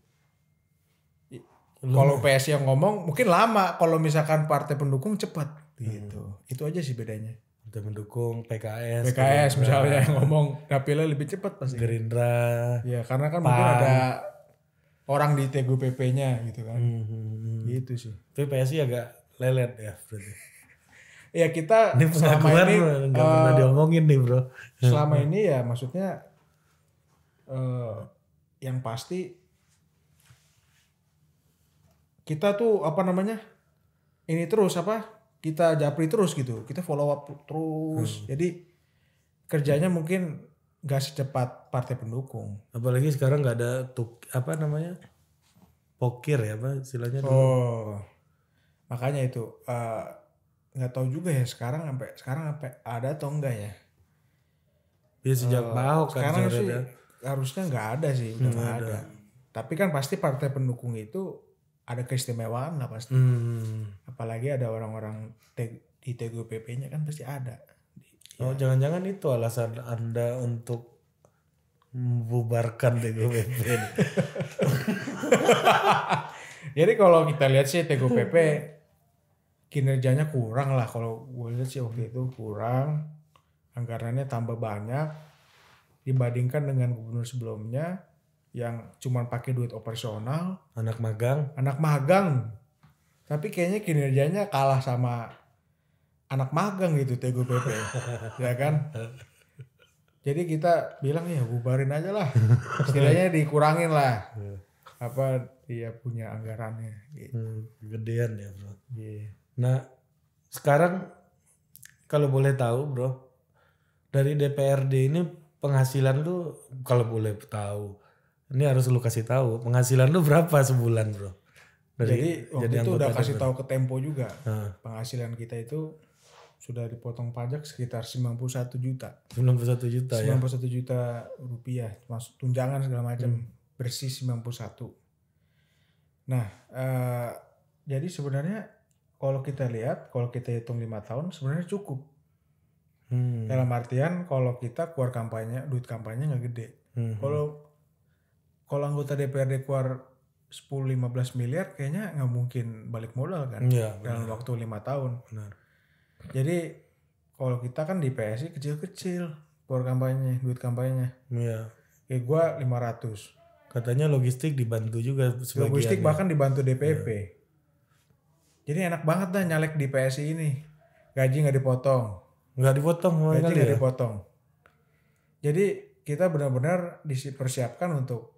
kalau PSI yang ngomong mungkin lama, kalau misalkan partai pendukung cepat gitu. Hmm. Itu aja sih bedanya. Partai pendukung PKS. PKS Gerindra. misalnya yang ngomong dapilnya lebih cepat pasti. Gerindra. Ya karena kan PAN. mungkin ada orang di TGPP-nya gitu kan. Hmm. hmm, hmm. Itu sih. Tapi PSI agak lelet ya berarti. [laughs] ya kita ini selama ini nggak uh, pernah eh, diomongin nih bro. Selama [laughs] ini ya maksudnya uh, yang pasti kita tuh apa namanya ini terus apa kita japri terus gitu kita follow up terus hmm. jadi kerjanya mungkin gak secepat partai pendukung apalagi sekarang nggak ada tuk apa namanya pokir ya apa istilahnya dulu. oh makanya itu eh, nggak uh, tahu juga ya sekarang sampai sekarang sampai ada atau enggak ya ya sejak uh, kan sekarang sih ada. Kan. harusnya nggak ada sih udah hmm, ada. ada tapi kan pasti partai pendukung itu ada keistimewaan lah pasti. Hmm. Apalagi ada orang-orang di tgupp nya kan pasti ada. Ya. Oh, iya. jangan-jangan itu alasan Anda untuk membubarkan TGUPP. [laughs] Jadi kalau kita lihat sih TGUPP kinerjanya kurang lah kalau gue lihat sih waktu itu kurang anggarannya tambah banyak dibandingkan dengan gubernur sebelumnya yang cuman pakai duit operasional anak magang anak magang tapi kayaknya kinerjanya kalah sama anak magang gitu Tego PP [laughs] ya kan jadi kita bilang ya bubarin aja lah istilahnya [laughs] dikurangin lah ya. apa dia punya anggarannya gitu. hmm, gedean ya bro yeah. nah sekarang kalau boleh tahu bro dari DPRD ini penghasilan lu kalau boleh tahu ini harus lu kasih tahu penghasilan lu berapa sebulan bro. Dari, jadi waktu jadi itu udah kasih tahu ke Tempo juga uh. penghasilan kita itu sudah dipotong pajak sekitar 91 juta. 91 juta 91 ya. satu juta rupiah masuk tunjangan segala macam hmm. bersih 91. Nah, uh, jadi sebenarnya kalau kita lihat, kalau kita hitung lima tahun sebenarnya cukup. Hmm. Dalam artian kalau kita keluar kampanye, duit kampanye nggak gede. Hmm. Kalau kalau anggota DPRD keluar 10-15 miliar kayaknya nggak mungkin balik modal kan ya, dalam waktu lima tahun. Benar. Jadi kalau kita kan di PSI kecil-kecil keluar kampanye, duit kampanye. Iya. Kayak gua 500. Katanya logistik dibantu juga sebagian. Logistik ya. bahkan dibantu DPP. Ya. Jadi enak banget dah nyalek di PSI ini. Gaji nggak dipotong. Nggak dipotong. Gaji nggak ya? dipotong. Jadi kita benar-benar dipersiapkan untuk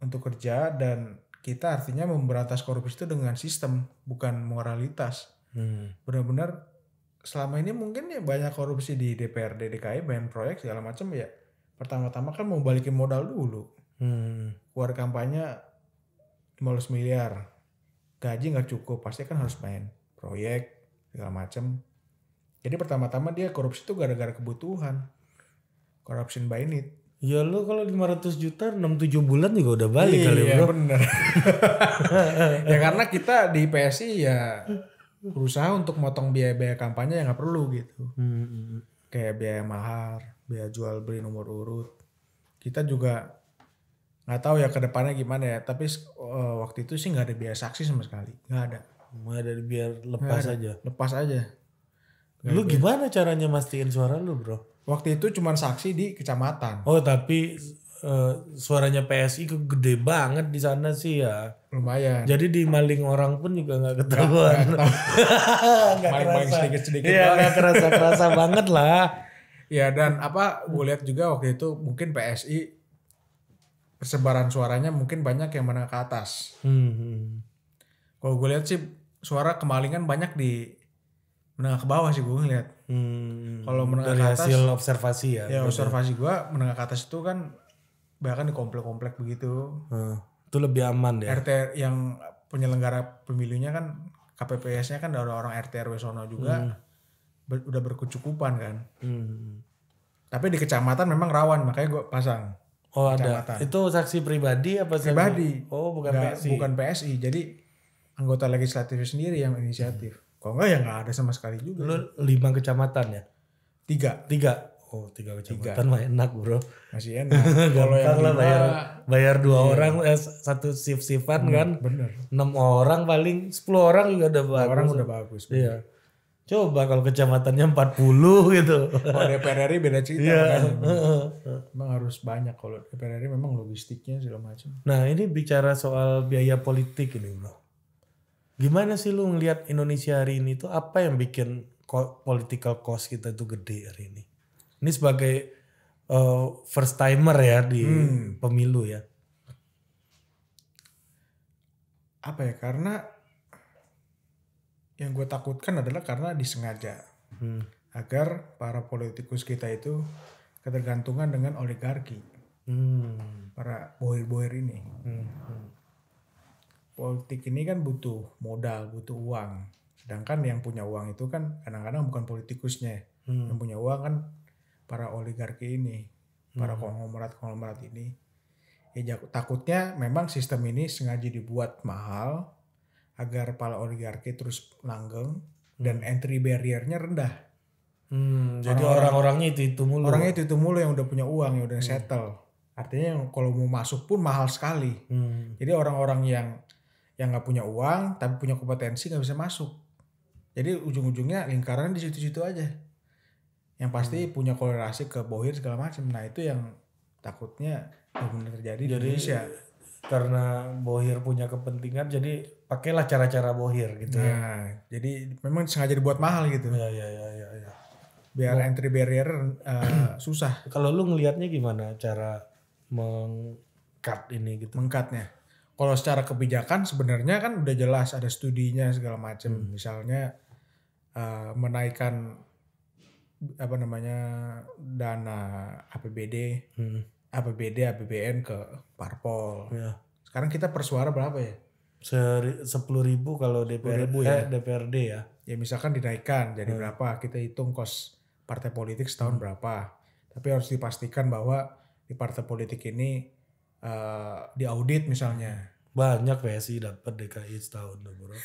untuk kerja dan kita artinya memberantas korupsi itu dengan sistem bukan moralitas hmm. benar-benar selama ini mungkin ya banyak korupsi di DPRD DKI banyak proyek segala macam ya pertama-tama kan mau balikin modal dulu hmm. keluar kampanye 15 miliar gaji nggak cukup pasti kan harus main proyek segala macam jadi pertama-tama dia korupsi itu gara-gara kebutuhan corruption by need Ya lu kalau 500 juta 6-7 bulan juga udah balik iya, kali iya, bro. Iya bener. [laughs] ya karena kita di PSI ya berusaha untuk motong biaya-biaya kampanye yang gak perlu gitu. Hmm. Kayak biaya mahar, biaya jual beli nomor urut. Kita juga nggak tahu ya kedepannya gimana ya. Tapi uh, waktu itu sih nggak ada biaya saksi sama sekali. Nggak ada. mulai ada biar lepas aja. Lepas aja. lu gitu. gimana caranya mastiin suara lu bro? Waktu itu cuma saksi di kecamatan. Oh, tapi uh, suaranya PSI gede banget di sana sih ya. Lumayan. Jadi di maling orang pun juga nggak ketahuan. [laughs] Maling-maling sedikit-sedikit. Iya, nggak kerasa-kerasa [laughs] banget lah. Ya dan apa gue lihat juga waktu itu mungkin PSI persebaran suaranya mungkin banyak yang menang ke atas. Hmm. hmm. Kalau gue lihat sih suara kemalingan banyak di menengah ke bawah sih gue ngeliat. Hmm, Kalau menengah dari ke atas, hasil observasi ya. Ya, ya? observasi gue menengah ke atas itu kan bahkan di komplek-komplek begitu. Hmm, itu lebih aman ya. RT yang penyelenggara pemilunya kan KPPS-nya kan ada orang RT RW sono juga. Hmm. Ber, udah berkecukupan kan. Hmm. Tapi di kecamatan memang rawan makanya gue pasang. Oh kecamatan. ada. Itu saksi pribadi apa sih Pribadi. Oh bukan Nggak, PSI. Bukan PSI. Jadi anggota legislatif sendiri yang inisiatif. Hmm. Kalau enggak ya enggak ada sama sekali juga. Lu lima kecamatan ya? Tiga. Tiga. Oh tiga kecamatan tiga. mah enak bro. Masih [laughs] enak. Kalau yang lima, bayar, bayar dua iya. orang eh, satu shift shiftan hmm, kan. Bener. Enam orang paling sepuluh orang juga udah bagus. Orang udah bagus. Bener. Iya. Coba kalau kecamatannya 40 gitu. Kalau DPR RI beda cerita yeah. kan. [laughs] Memang harus banyak kalau DPR RI memang logistiknya segala macam. Nah ini bicara soal biaya politik ini bro. Gimana sih lu ngelihat Indonesia hari ini tuh apa yang bikin political cost kita itu gede hari ini? Ini sebagai uh, first timer ya di hmm. pemilu ya. Apa ya? Karena yang gue takutkan adalah karena disengaja. Hmm. Agar para politikus kita itu ketergantungan dengan oligarki. Hmm. Para bohir-bohir ini. Hmm. Hmm politik ini kan butuh modal, butuh uang. Sedangkan yang punya uang itu kan kadang-kadang bukan politikusnya. Hmm. Yang punya uang kan para oligarki ini, para hmm. konglomerat-konglomerat ini. Ya takutnya memang sistem ini sengaja dibuat mahal agar para oligarki terus langgeng hmm. dan entry barriernya rendah. Hmm, orang jadi orang-orangnya itu itu mulu. Orangnya itu itu mulu yang udah punya uang, yang udah hmm. settle. Artinya kalau mau masuk pun mahal sekali. Hmm. Jadi orang-orang yang yang nggak punya uang tapi punya kompetensi nggak bisa masuk jadi ujung-ujungnya lingkaran di situ-situ aja yang pasti hmm. punya korelasi ke bohir segala macam nah itu yang takutnya benar terjadi jadi, di Indonesia karena bohir punya kepentingan jadi pakailah cara-cara bohir gitu ya. nah, ya jadi memang sengaja dibuat mahal gitu ya ya ya ya, ya. biar Bo entry barrier uh, [clears throat] susah kalau lu ngelihatnya gimana cara mengkat ini gitu mengkatnya kalau secara kebijakan sebenarnya kan udah jelas ada studinya segala macam hmm. misalnya uh, menaikkan apa namanya dana APBD hmm. APBD APBN ke parpol ya. sekarang kita persuara berapa ya sepuluh ribu kalau DPR ribu ya eh, DPRD ya ya misalkan dinaikkan jadi hmm. berapa kita hitung kos partai politik setahun hmm. berapa tapi harus dipastikan bahwa di partai politik ini uh, audit misalnya banyak PSI dapat DKI setahun loh bro [laughs]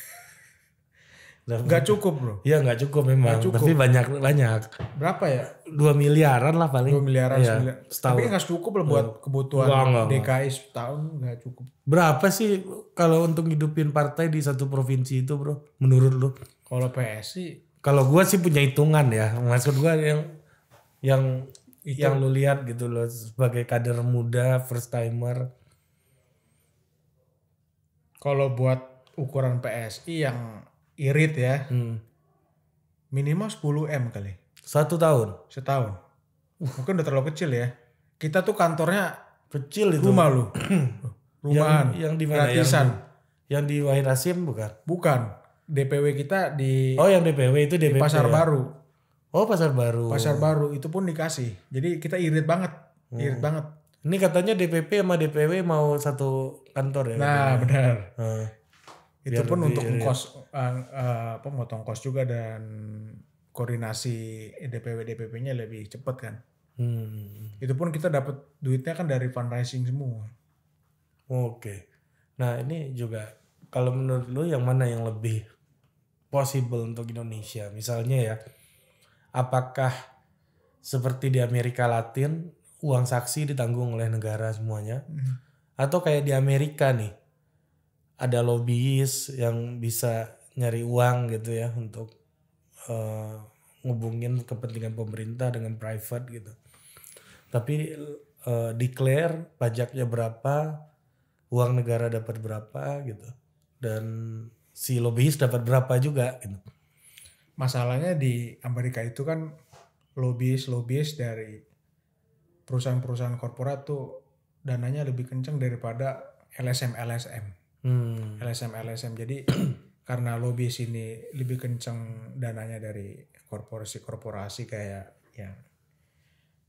nggak cukup bro iya nggak cukup memang gak cukup. tapi banyak banyak berapa ya dua miliaran lah paling dua miliaran ya, setahun tapi nggak cukup lah buat kebutuhan gak, gak, DKI setahun nggak cukup berapa sih kalau untuk hidupin partai di satu provinsi itu bro menurut lo? kalau PSI kalau gua sih punya hitungan ya maksud gua yang yang itu. yang lu lihat gitu loh sebagai kader muda first timer kalau buat ukuran PSI yang irit ya hmm. minimal 10 m kali satu tahun setahun uh. mungkin udah terlalu kecil ya kita tuh kantornya kecil itu rumah lu [clears throat] rumahan yang, yang di yang, yang di Wahid Asim bukan bukan DPW kita di oh yang DPW itu DPW di pasar ya? baru Oh pasar baru. Pasar baru itu pun dikasih. Jadi kita irit banget, hmm. irit banget. Ini katanya DPP sama DPW mau satu kantor ya? Nah benar. Hmm. Itu pun untuk kos, uh, eh, uh, eh, pemotong kos juga dan koordinasi DPW DPP-nya lebih cepat kan. Hmm. Itu pun kita dapat duitnya kan dari fundraising semua. Oke. Nah ini juga kalau menurut lu yang mana yang lebih possible untuk Indonesia? Misalnya ya apakah seperti di Amerika Latin uang saksi ditanggung oleh negara semuanya hmm. atau kayak di Amerika nih ada lobbyis yang bisa nyari uang gitu ya untuk uh, ngubungin kepentingan pemerintah dengan private gitu tapi uh, declare pajaknya berapa uang negara dapat berapa gitu dan si lobbyis dapat berapa juga gitu masalahnya di Amerika itu kan lobbies lobbies dari perusahaan-perusahaan korporat tuh dananya lebih kenceng daripada LSM LSM hmm. LSM LSM jadi [clears throat] karena lobbies ini lebih kenceng dananya dari korporasi-korporasi kayak yang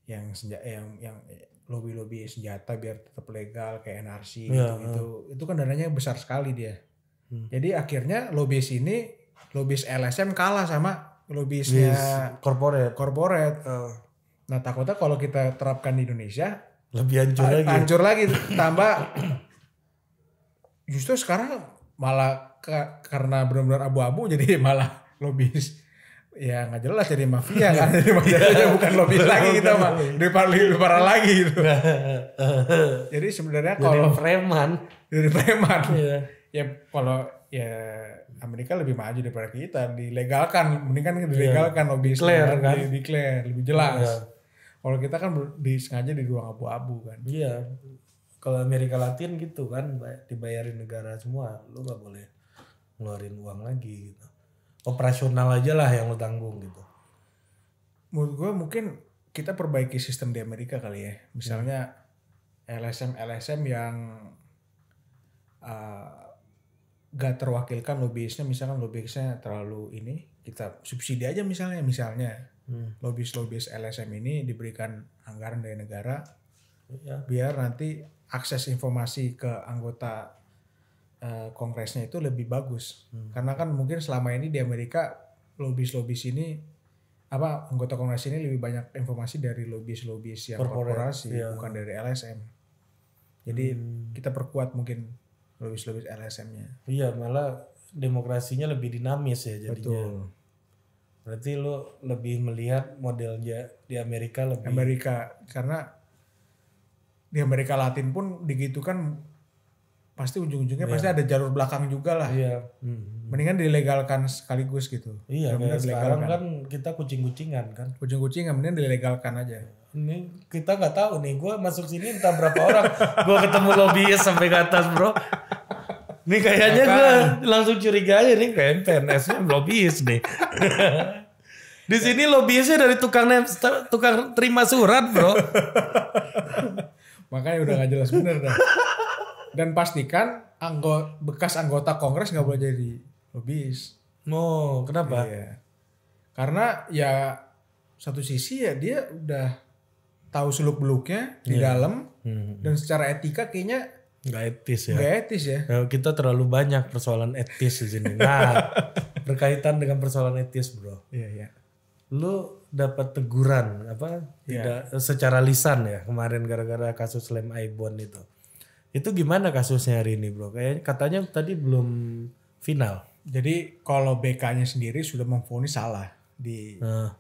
yang senja yang yang lobby lobby senjata biar tetap legal kayak NRC ya, gitu, gitu itu kan dananya besar sekali dia hmm. jadi akhirnya lobby ini lobis LSM kalah sama lobisnya Bis, corporate. Corporate. Uh. Nah takutnya kalau kita terapkan di Indonesia lebih hancur lagi. Hancur lagi tambah justru sekarang malah ke, karena benar-benar abu-abu jadi [laughs] malah lobis ya nggak jelas jadi mafia kan [laughs] jadi mafia ya, iya. bukan lobis lagi kita gitu, mah lebih parah, lebih parah lagi gitu [laughs] jadi sebenarnya kalau preman jadi preman ya, ya kalau ya Amerika lebih maju daripada kita dilegalkan mendingan dilegalkan yeah. obis clear kan? di declare lebih jelas yeah. kalau kita kan disengaja di ruang abu-abu kan iya yeah. kalau Amerika Latin gitu kan dibayarin negara semua lu gak boleh ngeluarin uang lagi gitu operasional aja lah yang lu tanggung gitu menurut gue mungkin kita perbaiki sistem di Amerika kali ya misalnya LSM hmm. LSM yang uh, gak terwakilkan lobbyisnya misalkan lobbyisnya terlalu ini kita subsidi aja misalnya misalnya hmm. lobbyis lobbyis LSM ini diberikan anggaran dari negara ya. biar nanti akses informasi ke anggota uh, kongresnya itu lebih bagus hmm. karena kan mungkin selama ini di Amerika lobbyis lobbyis ini apa anggota kongres ini lebih banyak informasi dari lobbyis lobbyis yang korporasi ya. bukan dari LSM jadi hmm. kita perkuat mungkin lebih-lebih LSM-nya. Iya, malah demokrasinya lebih dinamis ya jadinya. Betul. Berarti lu lebih melihat modelnya di Amerika lebih Amerika karena di Amerika Latin pun begitu kan pasti ujung-ujungnya yeah. pasti ada jalur belakang juga lah. Iya. Yeah. Hmm, hmm. Mendingan dilegalkan sekaligus gitu. Iya. Yeah, sekarang kan kita kucing-kucingan kan. Kucing-kucingan mendingan dilegalkan aja. Ini kita nggak tahu nih, gue masuk sini entah berapa orang, gue ketemu lobbyis sampai ke atas bro. ini kayaknya nah, gue kan. langsung curiga aja nih kayak PNS-nya lobbyis nih. [laughs] Di sini lobbyisnya dari tukang tukang terima surat bro. [laughs] Makanya udah gak jelas bener dah. Dan pastikan anggota bekas anggota Kongres nggak boleh jadi lobis. No, oh, kenapa? Iya. Karena ya satu sisi ya dia udah tahu seluk beluknya yeah. di iya. dalam hmm. dan secara etika kayaknya nggak etis ya. Nggak etis ya. Nah, Kita terlalu banyak persoalan etis di sini. Nah, [laughs] berkaitan dengan persoalan etis, Bro. Iya, iya. Lu dapat teguran apa? Iya. Tidak eh, secara lisan ya kemarin gara-gara kasus lem Ibon itu. Itu gimana kasusnya hari ini bro? Kayak katanya tadi belum final. Jadi kalau BK-nya sendiri sudah memfonis salah di nah,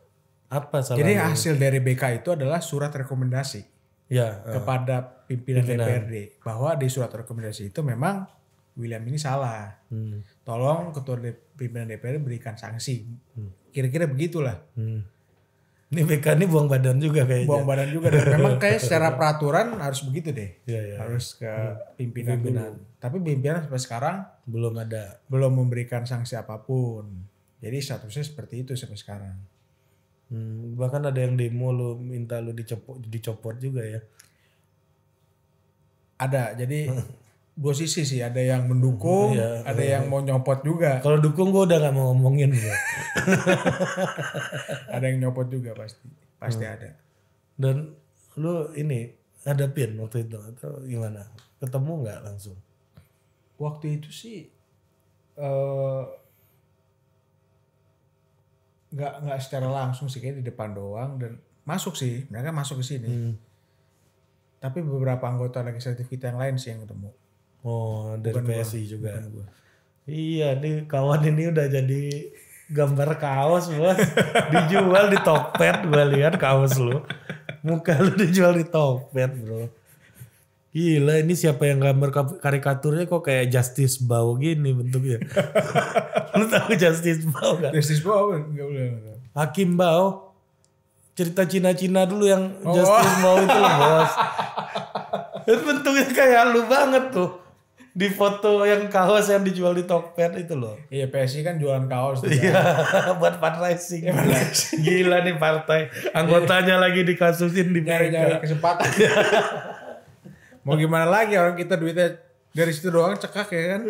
apa salah? Jadi hasil dari BK itu adalah surat rekomendasi ya, uh, kepada pimpinan, pimpinan DPRD bahwa di surat rekomendasi itu memang William ini salah. Hmm. Tolong ketua pimpinan DPRD berikan sanksi. Hmm. Kira-kira hmm. begitulah. Hmm ini BK ini buang badan juga kayaknya. Buang badan juga dan memang [laughs] kayak secara peraturan harus begitu deh. Ya, ya. Harus ke iya. pimpinan, pimpinan. Tapi pimpinan sampai sekarang belum ada. Belum memberikan sanksi apapun. Jadi statusnya seperti itu sampai sekarang. Hmm, bahkan ada yang demo lu minta lu dicopot dicopot juga ya. Ada. Jadi [laughs] dua sisi sih ada yang mendukung iya, ada iya. yang iya. mau nyopot juga kalau dukung gue udah gak mau ngomongin ya. [laughs] ada yang nyopot juga pasti pasti hmm. ada dan lu ini hadapin waktu itu atau gimana ketemu nggak langsung waktu itu sih eh, nggak uh, nggak secara langsung sih kayak di depan doang dan masuk sih mereka masuk ke sini hmm. tapi beberapa anggota legislatif kita yang lain sih yang ketemu Oh, dari bukan PSI gua. juga. Iya, nih kawan ini udah jadi gambar kaos bos [laughs] dijual di Tokped gue lihat kaos lu muka lu dijual di Tokped bro gila ini siapa yang gambar karikaturnya kok kayak Justice Bow gini bentuknya [laughs] lu tahu Justice Bow gak? Justice Bow enggak boleh Hakim Bow cerita Cina-Cina dulu yang oh. Justice Bow itu loh bos [laughs] bentuknya kayak lu banget tuh di foto yang kaos yang dijual di Tokped itu loh. Iya PSI kan jualan kaos. Iya, kan. [laughs] iya buat fundraising. Gila nih partai anggotanya iya. lagi dikasusin di Nyari-nyari kesempatan. [laughs] Mau gimana lagi orang kita duitnya dari situ doang cekak ya kan.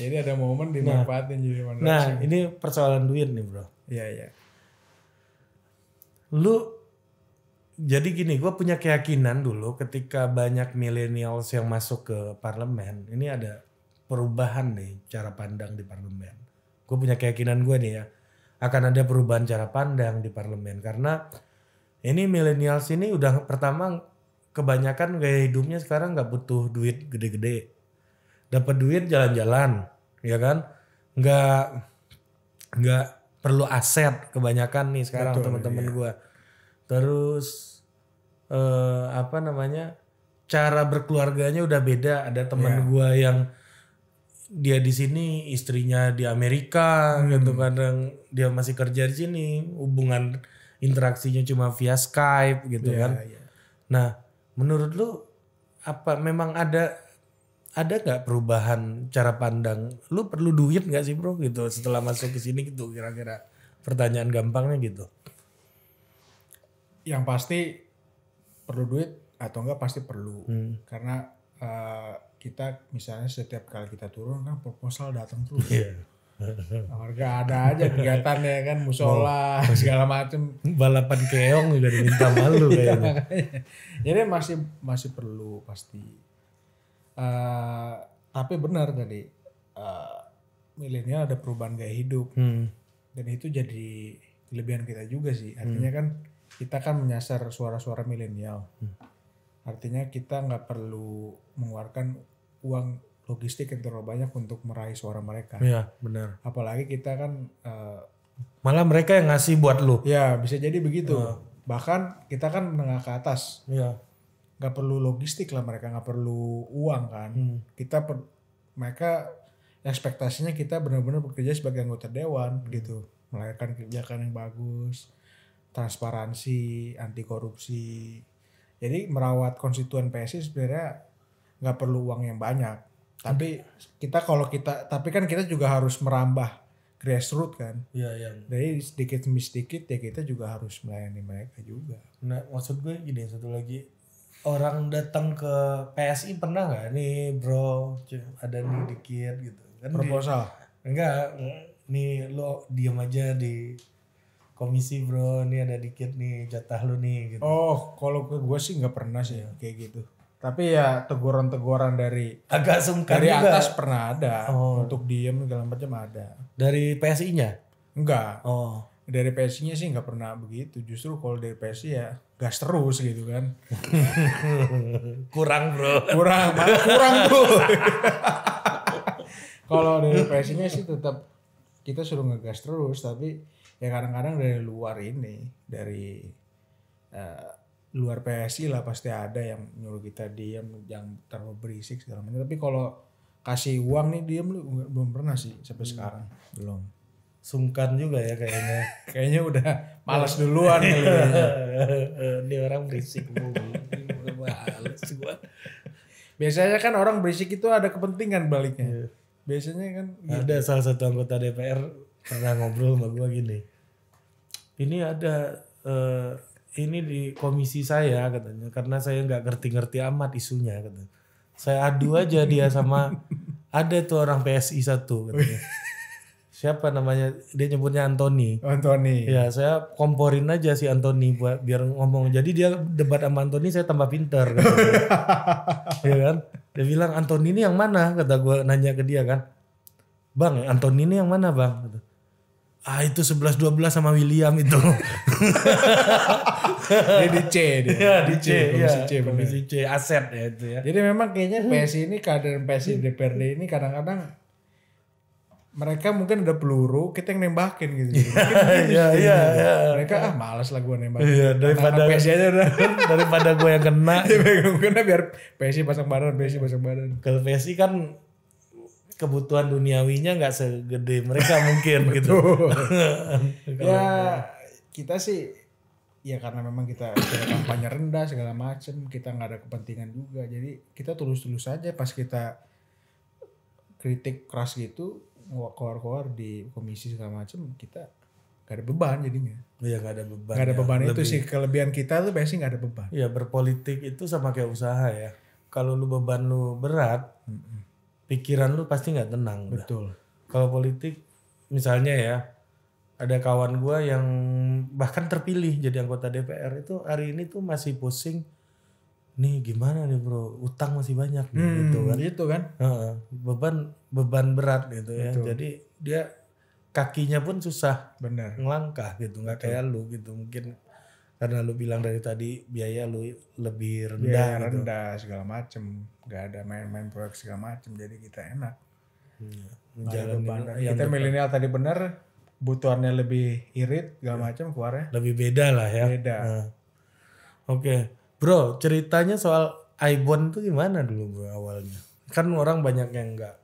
Jadi ada momen nah. dimanfaatin nah, jadi Nah, ini persoalan duit nih, Bro. Iya, iya. Lu jadi gini, gue punya keyakinan dulu ketika banyak millennials yang masuk ke parlemen, ini ada perubahan nih cara pandang di parlemen. Gue punya keyakinan gue nih ya, akan ada perubahan cara pandang di parlemen karena ini millennials ini udah pertama kebanyakan gaya hidupnya sekarang gak butuh duit gede-gede, dapat duit jalan-jalan, ya kan? Gak, gak perlu aset kebanyakan nih sekarang teman-teman iya. gue terus eh, apa namanya cara berkeluarganya udah beda ada teman yeah. gue yang dia di sini istrinya di Amerika hmm. gitu kadang dia masih kerja di sini hubungan interaksinya cuma via Skype gitu yeah, kan yeah. nah menurut lu apa memang ada ada nggak perubahan cara pandang lu perlu duit nggak sih bro gitu setelah masuk ke sini gitu kira-kira pertanyaan gampangnya gitu yang pasti perlu duit atau enggak pasti perlu hmm. karena uh, kita misalnya setiap kali kita turun kan proposal datang terus yeah. Warga ada aja kegiatan ya kan musola [laughs] segala macam balapan keong udah diminta malu iya, kayaknya. Jadi masih masih perlu pasti. Uh, tapi benar tadi uh, milenial ada perubahan gaya hidup hmm. dan itu jadi kelebihan kita juga sih. Artinya hmm. kan kita kan menyasar suara-suara milenial. Hmm. Artinya kita nggak perlu mengeluarkan uang logistik yang terlalu banyak untuk meraih suara mereka. Iya, benar. Apalagi kita kan uh, malah mereka yang ngasih buat lu. Ya, bisa jadi begitu. Uh. Bahkan kita kan menengah ke atas. Iya. Gak perlu logistik lah mereka, gak perlu uang kan. Hmm. Kita per, mereka ekspektasinya kita benar-benar bekerja sebagai anggota dewan hmm. gitu, melahirkan kebijakan yang bagus transparansi, anti korupsi. Jadi merawat konstituen PSI sebenarnya nggak perlu uang yang banyak. Tapi kita kalau kita tapi kan kita juga harus merambah grassroots kan. Iya iya. Jadi sedikit demi sedikit ya kita juga harus melayani mereka juga. Nah maksud gue gini satu lagi orang datang ke PSI pernah nggak nih bro ada nih dikit gitu kan proposal di, enggak nih lo diam aja di komisi bro ini ada dikit nih jatah lu nih gitu oh kalau ke gue sih nggak pernah sih ya, kayak gitu tapi ya teguran-teguran dari agak sungkan dari juga. atas pernah ada oh. untuk diem segala macam ada dari PSI-nya enggak oh dari PSI-nya sih nggak pernah begitu justru kalau dari PSI ya gas terus gitu kan [laughs] kurang bro kurang kurang bro [laughs] kalau dari PSI-nya sih tetap kita suruh ngegas terus tapi ya kadang-kadang dari luar ini dari uh, luar PSI lah pasti ada yang nyuruh kita diam yang terlalu berisik segala macam tapi kalau kasih uang nih diam lu belum pernah sih sampai hmm. sekarang belum sungkan juga ya kayaknya [laughs] kayaknya udah malas duluan nih [laughs] ya. ini orang berisik malas gua biasanya kan orang berisik itu ada kepentingan baliknya iya. biasanya kan ada gitu. salah satu anggota DPR pernah ngobrol sama gue gini ini ada uh, ini di komisi saya katanya karena saya nggak ngerti-ngerti amat isunya katanya saya adu aja dia sama ada tuh orang PSI satu katanya siapa namanya dia nyebutnya Anthony Anthony ya saya komporin aja si Anthony buat biar ngomong jadi dia debat sama Anthony saya tambah pinter ya [laughs] kan dia bilang Anthony ini yang mana kata gue nanya ke dia kan bang Anthony ini yang mana bang kata Ah itu 11 12 sama William itu. [laughs] dia di C dia. Ya, di C, ya, komisi C, ya, komisi C aset ya itu ya. Jadi memang kayaknya PSI ini kader PSI DPRD ini kadang-kadang mereka mungkin ada peluru kita yang nembakin gitu. Iya iya iya, gitu. iya. Mereka ah malas lah gue nembakin. Iya daripada PSI aja udah [laughs] daripada gue yang kena. [laughs] Iya gue kena biar PSI pasang badan, PSI pasang badan. Kalau PSI kan kebutuhan duniawinya nggak segede mereka [laughs] mungkin gitu. [laughs] ya kita sih ya karena memang kita kampanye rendah segala macem kita nggak ada kepentingan juga jadi kita tulus-tulus aja pas kita kritik keras gitu keluar-keluar di komisi segala macem kita gak ada beban jadinya. Iya gak ada beban. Gak ada ya, beban ya. itu Lebih. sih kelebihan kita tuh biasanya gak ada beban. Iya berpolitik itu sama kayak usaha ya. Kalau lu beban lu berat, mm -hmm pikiran lu pasti nggak tenang. Betul. Kalau politik misalnya ya ada kawan gue yang bahkan terpilih jadi anggota DPR itu hari ini tuh masih pusing nih gimana nih bro utang masih banyak hmm, gitu kan gitu kan beban beban berat gitu ya. Betul. ya jadi dia kakinya pun susah benar ngelangkah gitu nggak kayak lu gitu mungkin karena lu bilang dari tadi biaya lu lebih rendah biaya gitu. rendah segala macem gak ada main-main proyek segala macem jadi kita enak hmm. kita milenial tadi bener butuhannya lebih irit segala ya. macem keluarnya lebih beda lah ya beda nah. oke okay. bro ceritanya soal Ibon tuh gimana dulu bro awalnya kan orang banyak yang nggak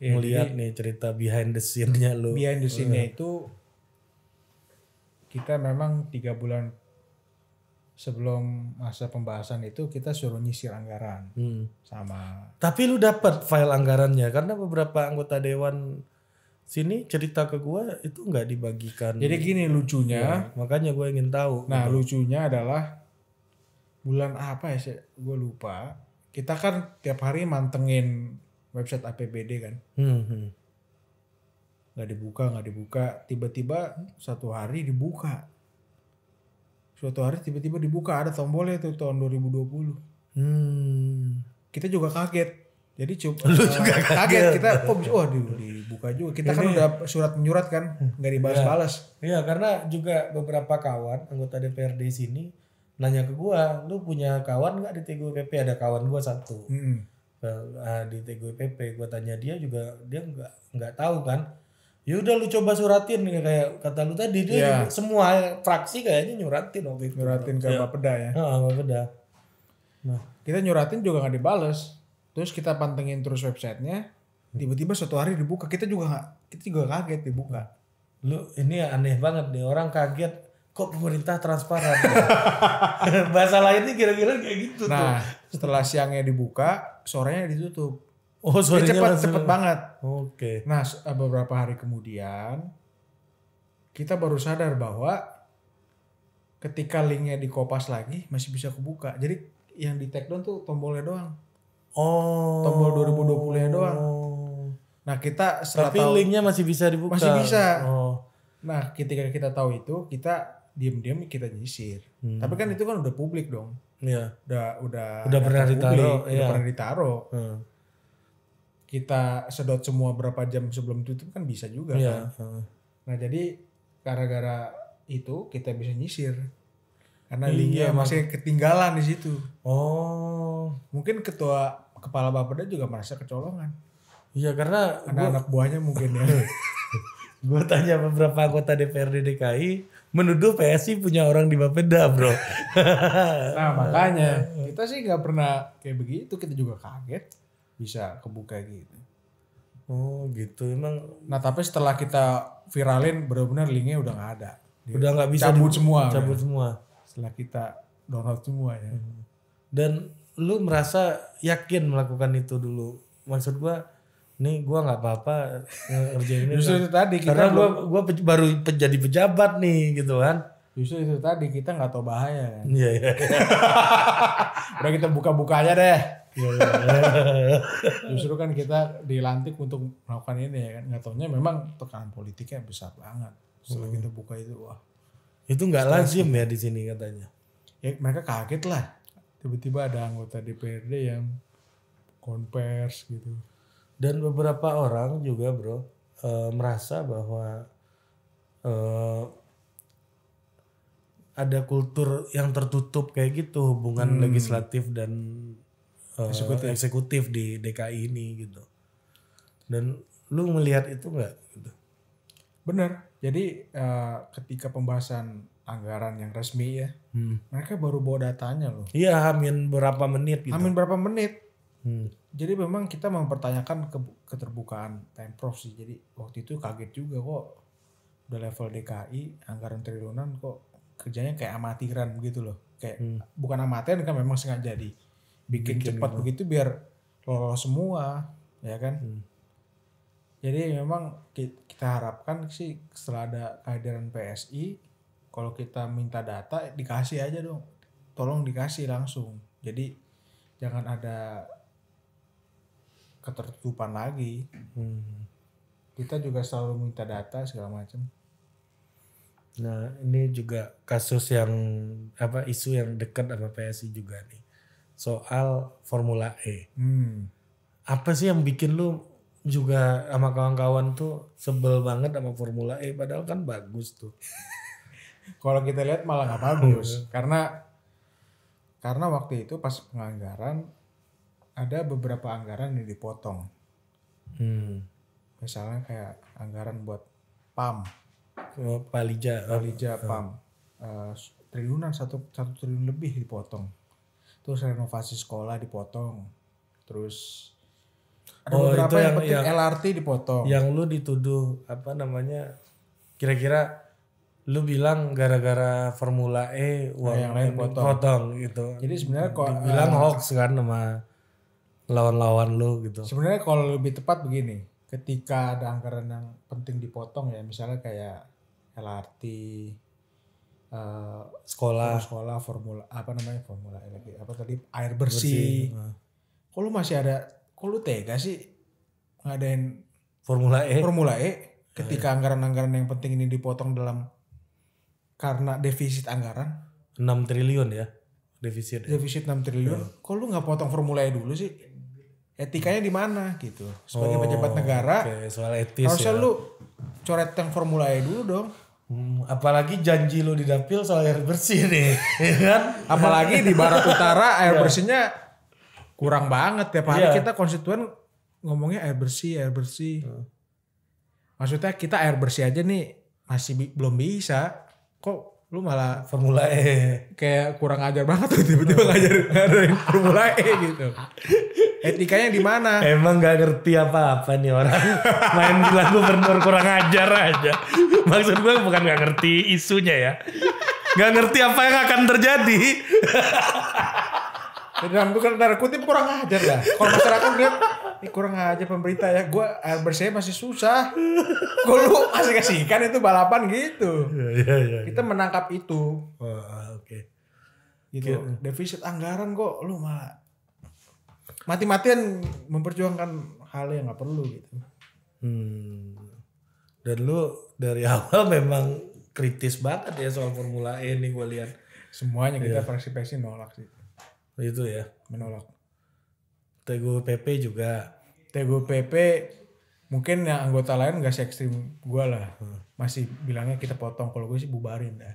ya, melihat nih cerita behind the scene-nya lu behind the scene-nya iya. itu kita memang tiga bulan sebelum masa pembahasan itu kita suruh nyisir anggaran hmm. sama tapi lu dapat file anggarannya karena beberapa anggota dewan sini cerita ke gue itu nggak dibagikan jadi gini lucunya ya, makanya gue ingin tahu nah gitu. lucunya adalah bulan apa ya gue lupa kita kan tiap hari mantengin website APBD kan hmm, hmm. nggak dibuka nggak dibuka tiba-tiba satu hari dibuka suatu hari tiba-tiba dibuka ada tombolnya itu tahun 2020 hmm. kita juga kaget jadi coba [laughs] lu eh, juga kaget, kaget. kita oh wah oh, dibuka juga kita kan Ini, kan udah surat menyurat kan nggak iya. dibalas balas iya karena juga beberapa kawan anggota DPRD sini nanya ke gua lu punya kawan nggak di TGUPP ada kawan gua satu hmm. di TGUPP gua tanya dia juga dia nggak nggak tahu kan ya udah lu coba suratin kayak kata lu tadi dia yeah. semua fraksi kayaknya nyuratin waktu itu nyuratin ke yeah. Bapeda ya ke peda nah kita nyuratin juga nggak dibales terus kita pantengin terus websitenya tiba-tiba suatu hari dibuka kita juga nggak kita juga kaget dibuka lu ini aneh banget nih orang kaget kok pemerintah transparan [laughs] bahasa lainnya kira-kira kayak gitu nah tuh. setelah siangnya dibuka sorenya ditutup Oh, sorenya cepat langsung. cepat banget. Oke. Okay. Nah, eh, beberapa hari kemudian kita baru sadar bahwa ketika linknya dikopas lagi masih bisa kebuka. Jadi yang di take down tuh tombolnya doang. Oh. Tombol 2020-nya doang. oh Nah, kita setelah Tapi tahu, linknya masih bisa dibuka. Masih bisa. Oh. Nah, ketika kita tahu itu, kita diam-diam kita nyisir. Hmm. Tapi kan itu kan udah publik dong. Iya. Udah udah udah pernah ditaruh, udah iya. pernah ditaruh. Hmm kita sedot semua berapa jam sebelum tutup kan bisa juga yeah. kan. Nah jadi gara-gara itu kita bisa nyisir karena iya, linknya masih ketinggalan di situ. Oh, mungkin ketua kepala Bapeda juga merasa kecolongan. Iya karena -anak gua... anak buahnya mungkin ya. [laughs] gue tanya beberapa anggota DPRD DKI menuduh PSI punya orang di Bapeda bro. [laughs] nah makanya [laughs] kita sih nggak pernah kayak begitu kita juga kaget bisa kebuka gitu oh gitu emang nah tapi setelah kita viralin benar-benar linknya udah nggak ada Dia udah nggak bisa cabut semua cabut kan? semua setelah kita download semua ya hmm. dan lu merasa yakin melakukan itu dulu maksud gua nih gua nggak apa-apa eh, ngerjain ini justru itu tadi kita karena gua gua pe baru pe jadi pejabat nih gitu kan justru itu tadi kita nggak tahu bahaya kan iya iya [laughs] udah kita buka-buka aja deh Iya, iya. [laughs] Justru kan kita dilantik untuk melakukan ini ya kan. Nggak memang tekanan politiknya besar banget. Setelah hmm. kita buka itu, wah. Itu nggak lazim ya di sini katanya. Ya mereka kaget lah. Tiba-tiba ada anggota DPRD yang konvers gitu. Dan beberapa orang juga bro e, merasa bahwa e, ada kultur yang tertutup kayak gitu hubungan hmm. legislatif dan eksekutif. Eh, eksekutif di DKI ini gitu. Dan lu melihat itu nggak? Gitu. Bener. Jadi uh, ketika pembahasan anggaran yang resmi ya, hmm. mereka baru bawa datanya loh. Iya, Amin berapa menit? Gitu. Hamin berapa menit? Hmm. Jadi memang kita mempertanyakan ke keterbukaan pemprov sih. Jadi waktu itu kaget juga kok udah level DKI anggaran triliunan kok kerjanya kayak amatiran gitu loh. Kayak hmm. bukan amatiran kan memang sengaja di bikin, bikin cepat gitu. begitu biar lolos semua ya kan hmm. jadi memang kita harapkan sih setelah ada kehadiran PSI kalau kita minta data dikasih aja dong tolong dikasih langsung jadi jangan ada ketertutupan lagi hmm. kita juga selalu minta data segala macam nah ini juga kasus yang apa isu yang dekat sama PSI juga nih soal Formula E. Hmm. Apa sih yang bikin lu juga sama kawan-kawan tuh sebel banget sama Formula E padahal kan bagus tuh. [laughs] Kalau kita lihat malah nggak bagus [laughs] karena karena waktu itu pas penganggaran ada beberapa anggaran yang dipotong. Hmm. Misalnya kayak anggaran buat PAM. Oh, Palija. Palija PAM. Uh, oh, oh. eh, triliunan satu satu triliun lebih dipotong terus renovasi sekolah dipotong terus ada oh, beberapa itu yang, yang, yang LRT dipotong yang lu dituduh apa namanya kira-kira lu bilang gara-gara Formula E uang nah, yang lain potong. potong gitu jadi sebenarnya kok bilang uh, eh, hoax kan sama lawan-lawan lu gitu sebenarnya kalau lebih tepat begini ketika ada anggaran yang penting dipotong ya misalnya kayak LRT uh, sekolah sekolah formula apa namanya formula lagi apa tadi air bersih, bersih. Uh. kok masih ada kok lu tega sih ngadain formula E formula E eh. ketika anggaran-anggaran yang penting ini dipotong dalam karena defisit anggaran 6 triliun ya defisit defisit enam triliun yeah. kok lu nggak potong formula E dulu sih etikanya di mana gitu sebagai oh, pejabat negara okay. soal etis harusnya ya. lu coret yang formula E dulu dong Hmm, apalagi janji lu di dapil soal air bersih [laughs] nih, ya kan? Apalagi di barat utara [laughs] air iya. bersihnya kurang banget tiap hari yeah. kita konstituen ngomongnya air bersih, air bersih. Hmm. Maksudnya kita air bersih aja nih masih bi belum bisa. Kok lu malah Formula E kayak kurang ajar banget tuh tiba-tiba ngajar ngajarin Formula E gitu etikanya di mana emang gak ngerti apa-apa nih orang [laughs] main bilang gubernur kurang ajar aja maksud gue bukan gak ngerti isunya ya gak ngerti apa yang akan terjadi dalam bukan kutip kurang ajar lah kalau masyarakat lihat ini kurang aja pemberita ya gue bersih masih susah gue lu masih ikan itu balapan gitu Iya, iya, iya. kita iya. menangkap itu oh, oke okay. gitu okay. defisit anggaran kok lu malah mati-matian memperjuangkan hal yang nggak perlu gitu hmm. dan lu dari [laughs] awal memang kritis banget ya soal Formula E ini gue lihat semuanya kita fraksi-fraksi iya. nolak sih itu ya menolak Teguh PP juga. Teguh PP mungkin yang anggota lain gak se ekstrim gue lah. Hmm. Masih bilangnya kita potong. Kalau gue sih bubarin dah.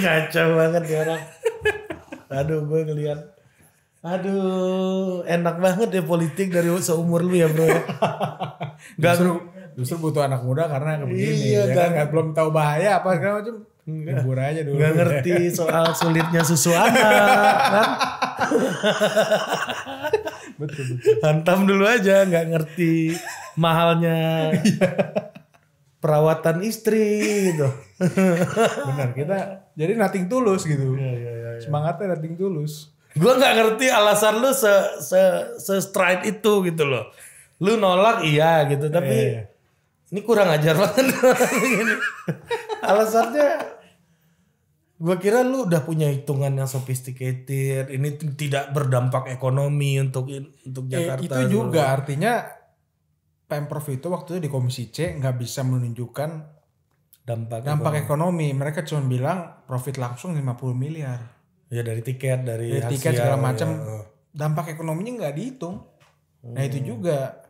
Kacau hmm. [laughs] banget ya orang. Aduh gue ngeliat. Aduh enak banget ya politik dari seumur lu ya bro. Gak justru, justru butuh anak muda karena Iya, ya kan? Gak, belum tahu bahaya apa segala macam Enggak. Libur aja dulu. Gak ngerti [laughs] soal sulitnya susu anak. kan? [laughs] betul, betul. Hantam dulu aja, nggak ngerti mahalnya perawatan istri gitu. [laughs] Benar, kita jadi nating tulus gitu. Ya, ya, ya, ya. Semangatnya nating tulus. Gue nggak ngerti alasan lu se se se itu gitu loh. Lu nolak iya gitu, tapi ya, ya, ya ini kurang ajar banget [laughs] Alasannya gue kira lu udah punya hitungan yang sophisticated, ini tidak berdampak ekonomi untuk untuk eh, Jakarta. Eh, itu juga dulu. artinya Pemprov itu waktu itu di Komisi C nggak bisa menunjukkan dampak dampak ekonomi. ekonomi. Mereka cuma bilang profit langsung 50 miliar. Ya dari tiket, dari, dari tiket segala macam. Ya. Dampak ekonominya nggak dihitung. Hmm. Nah itu hmm. juga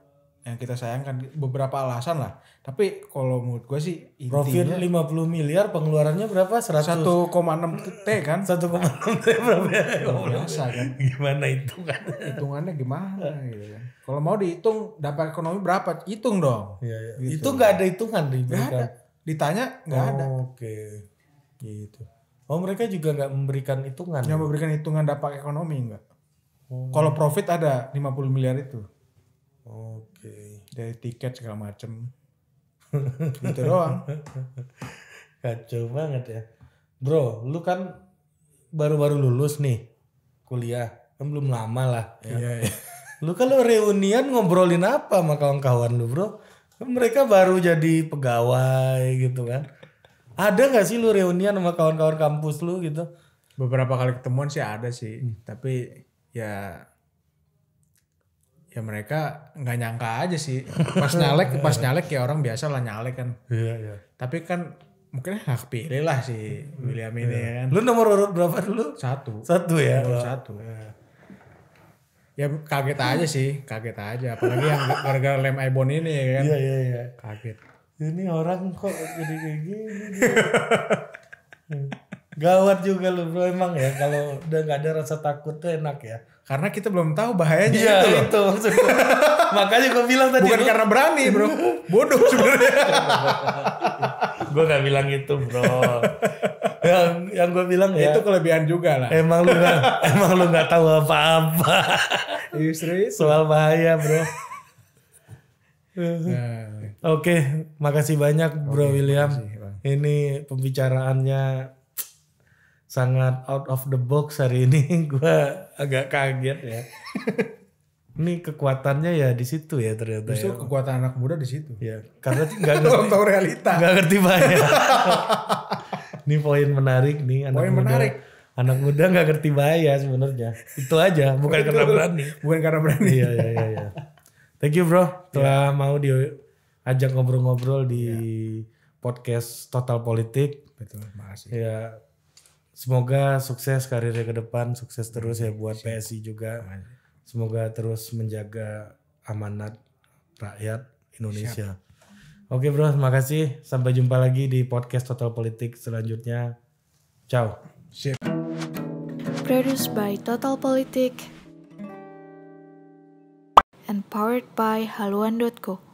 yang kita sayangkan beberapa alasan lah. Tapi kalau menurut gue sih intinya profit 50 miliar pengeluarannya berapa? 100 1,6 T kan? 1,6 T berapa ya? Oh, biasa kan. Gimana itu kan Hitungannya gimana gitu kan. Kalau mau dihitung dampak ekonomi berapa? Hitung dong. ya, ya. Gitu. Itu nggak ada hitungan di Gak ada. Ditanya nggak oh, ada. Oke. Okay. Gitu. Oh mereka juga nggak memberikan hitungan. Nggak memberikan hitungan dampak ekonomi nggak? Oh. Kalau profit ada 50 miliar itu dari tiket segala macem gitu doang [laughs] kacau banget ya bro lu kan baru-baru lulus nih kuliah kan belum lama lah ya. Iya, iya. lu kalau reunian ngobrolin apa sama kawan-kawan lu bro kan mereka baru jadi pegawai gitu kan ada nggak sih lu reunian sama kawan-kawan kampus lu gitu beberapa kali ketemuan sih ada sih hmm. tapi ya ya mereka nggak nyangka aja sih pas nyalek [laughs] pas iya. nyalek ya orang biasa lah nyalek kan iya iya tapi kan mungkin hak pilih lah si William ini yeah. kan lu nomor urut berapa dulu satu satu ya nomor satu iya. ya kaget aja sih kaget aja apalagi yang warga lem ibon ini ya kan iya iya iya kaget ini orang kok jadi kayak gini [laughs] gawat juga lu bro emang ya kalau udah nggak ada rasa takut tuh enak ya karena kita belum tahu bahayanya iya, itu itu [laughs] makanya gue bilang tadi bukan lu... karena berani bro bodoh sebenarnya [laughs] gue gak bilang itu bro yang yang gue bilang ya, itu kelebihan juga lah emang lu gak, emang lu nggak tahu apa-apa Istri soal bahaya bro nah. oke makasih banyak bro okay, William makasih, ini pembicaraannya sangat out of the box hari ini [laughs] gue agak kaget ya [laughs] ini kekuatannya ya di situ ya ternyata Justru ya. kekuatan anak muda di situ ya karena [laughs] nggak ngerti tahu realita nggak ngerti banyak ini poin menarik nih anak poin muda. menarik anak muda nggak ngerti bahaya sebenarnya itu aja bukan itu, karena berani bukan karena berani iya iya iya ya. thank you bro telah yeah. mau ajak ngobrol-ngobrol di yeah. podcast total politik betul makasih ya Semoga sukses karirnya ke depan, sukses terus ya buat PSI juga. Semoga terus menjaga amanat rakyat Indonesia. Oke bro, terima kasih. Sampai jumpa lagi di podcast Total Politik selanjutnya. Ciao. Siap. Produced by Total Politik and powered by haluan.co.